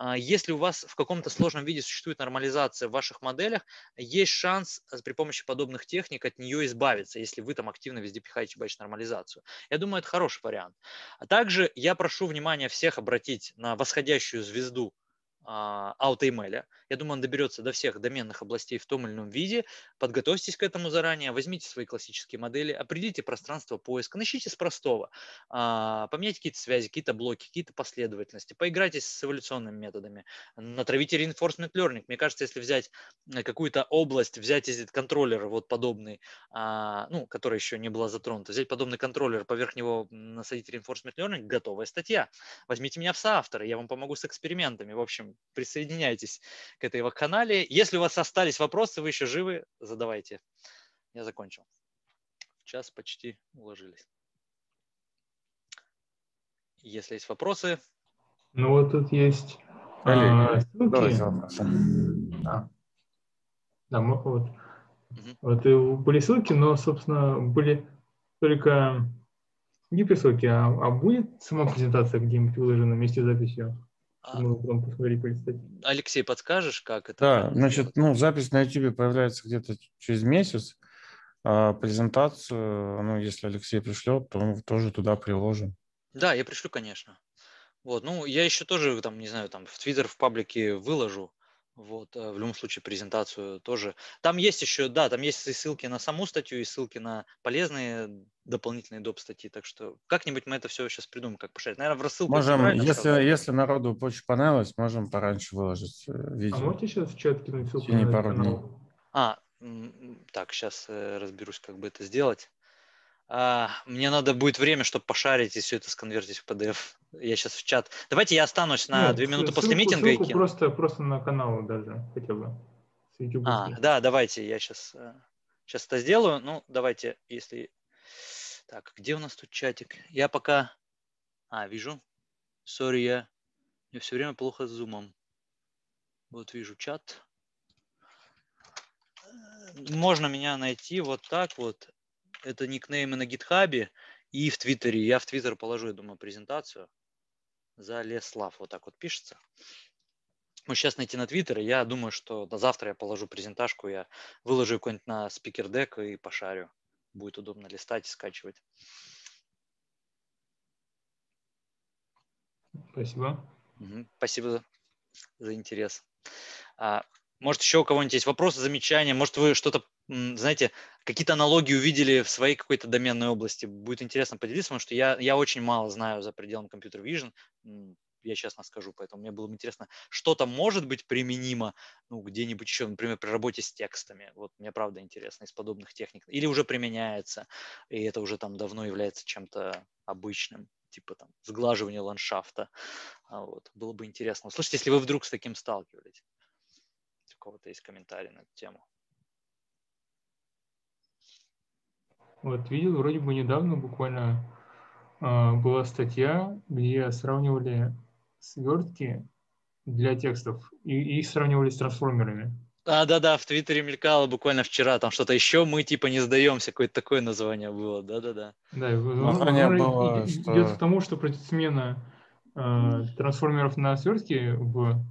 а, если у вас в каком-то сложном виде существует нормализация в ваших моделях, есть шанс э, при помощи подобных техник от нее избавиться, если вы там активно везде пихаете бач нормализацию. Я думаю, это хороший вариант. А также я прошу внимания всех обратить на восходящую звезду AutoML. А, я думаю, он доберется до всех доменных областей в том или ином виде. Подготовьтесь к этому заранее, возьмите свои классические модели, определите пространство поиска, начните с простого. А, поменяйте какие-то связи, какие-то блоки, какие-то последовательности. Поиграйтесь с эволюционными методами. Натравите reinforcement learning. Мне кажется, если взять э, какую-то область, взять из контроллера вот подобный, а, ну, который еще не была затронута, взять подобный контроллер, поверх него насадить reinforcement learning, готовая статья. Возьмите меня в соавторы, я вам помогу с экспериментами. В общем, присоединяйтесь к этой канале. Если у вас остались вопросы, вы еще живы, задавайте. Я закончил. Сейчас почти уложились. Если есть вопросы. Ну вот тут есть а, Олег, а, ссылки. Да. да, мы, вот. Угу. Вот и были ссылки, но, собственно, были только не присылки, а, а будет сама презентация где-нибудь выложена вместе с записью? А Алексей, подскажешь, как это? Да, значит, ну, запись на YouTube появляется где-то через месяц. А презентацию, ну, если Алексей пришлет, то мы тоже туда приложим. Да, я пришлю, конечно. Вот, ну, я еще тоже, там, не знаю, там в Твиттер, в паблике выложу. Вот, э, в любом случае, презентацию тоже. Там есть еще, да, там есть и ссылки на саму статью, и ссылки на полезные дополнительные доп. статьи. Так что как-нибудь мы это все сейчас придумаем, как пошарить. Наверное, в рассылку. Можем, если, сказал. если народу очень понравилось, можем пораньше выложить э, а видео. А можете сейчас в чат кинуть ссылку? Не пару дней. А, так, сейчас э, разберусь, как бы это сделать. А, мне надо будет время, чтобы пошарить и все это сконвертить в PDF. Я сейчас в чат. Давайте я останусь на две минуты ссылку, после митинга ссылку и Просто, просто на канал даже хотя бы. А, да, давайте я сейчас, сейчас э, это сделаю. Ну, давайте, если... Так, где у нас тут чатик? Я пока... А, вижу. Сори, я... Мне все время плохо с зумом. Вот вижу чат. Э, можно меня найти вот так вот это никнеймы на гитхабе и в Твиттере. Я в Твиттер положу, я думаю, презентацию. за Леслав, вот так вот пишется. Можешь сейчас найти на Твиттере. я думаю, что до завтра я положу презентажку, я выложу какой-нибудь на спикердек и пошарю. Будет удобно листать и скачивать. Спасибо. Спасибо за, за интерес. А, может, еще у кого-нибудь есть вопросы, замечания? Может, вы что-то, знаете, какие-то аналогии увидели в своей какой-то доменной области? Будет интересно поделиться, потому что я, я очень мало знаю за пределом компьютер Vision. Я честно скажу, поэтому мне было бы интересно, что-то может быть применимо ну, где-нибудь еще, например, при работе с текстами. Вот мне правда интересно из подобных техник. Или уже применяется, и это уже там давно является чем-то обычным типа там сглаживания ландшафта. А вот. Было бы интересно услышать, если вы вдруг с таким сталкивались у кого-то есть комментарий на эту тему. Вот видел, вроде бы недавно буквально а, была статья, где сравнивали свертки для текстов и их сравнивали с трансформерами. А, да-да, в Твиттере мелькало буквально вчера, там что-то еще, мы типа не сдаемся, какое-то такое название было, да-да-да. Да, название ну, было, идет что... к тому, что против смена э, трансформеров на свертке в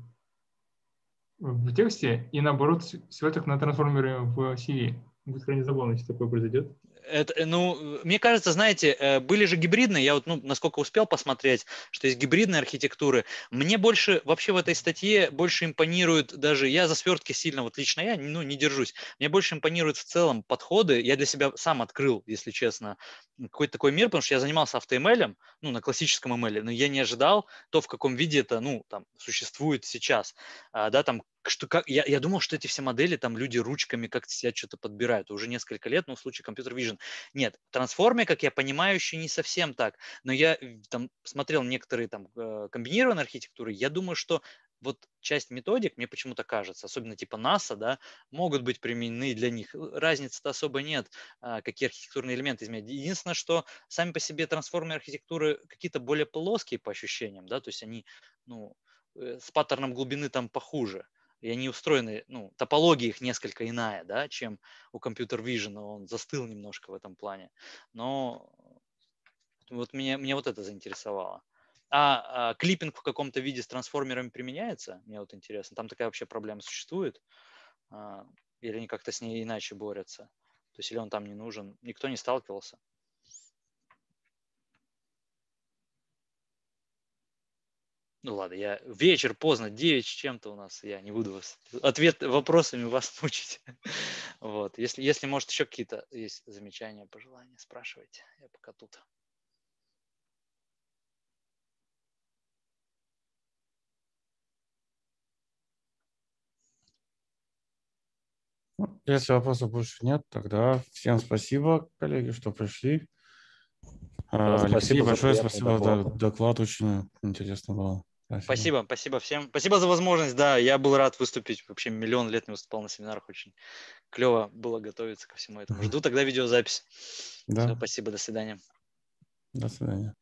в тексте и наоборот все это на трансформере в CV. Будет крайне забавно, если такое произойдет это, э, ну, мне кажется, знаете, э, были же гибридные, я вот, ну, насколько успел посмотреть, что есть гибридные архитектуры. Мне больше, вообще в этой статье больше импонирует даже, я за свертки сильно, вот лично я, ну, не держусь. Мне больше импонируют в целом подходы. Я для себя сам открыл, если честно, какой-то такой мир, потому что я занимался AutoML, ну, на классическом ML, но я не ожидал то, в каком виде это, ну, там, существует сейчас. А, да, там что как, я, я думал, что эти все модели, там люди ручками как-то себя что-то подбирают. Уже несколько лет, но в случае компьютер vision. Нет, трансформе, как я понимаю, еще не совсем так. Но я э, там смотрел некоторые там э, комбинированные архитектуры. Я думаю, что вот часть методик, мне почему-то кажется, особенно типа NASA, да, могут быть применены для них. Э, разницы-то особо нет, а, какие архитектурные элементы изменять. Единственное, что сами по себе трансформеры архитектуры какие-то более плоские по ощущениям, да, то есть они, ну, с паттерном глубины там похуже и они устроены, ну, топология их несколько иная, да, чем у компьютер Vision, он застыл немножко в этом плане. Но вот меня, меня вот это заинтересовало. А, а клиппинг в каком-то виде с трансформерами применяется? Мне вот интересно. Там такая вообще проблема существует? А, или они как-то с ней иначе борются? То есть или он там не нужен? Никто не сталкивался? Ну ладно, я вечер поздно, 9 с чем-то у нас, я не буду вас ответ вопросами вас мучить. Вот. Если, если, может, еще какие-то есть замечания, пожелания, спрашивайте. Я пока тут. Ну, если вопросов больше нет, тогда всем спасибо, коллеги, что пришли. Да, а, Алексей, спасибо большое спасибо за доклад. доклад. Очень интересно было. Спасибо, спасибо всем. Спасибо за возможность. Да, я был рад выступить. Вообще миллион лет не выступал на семинарах. Очень клево было готовиться ко всему этому. Жду тогда видеозапись. Да. Все, спасибо, до свидания. До свидания.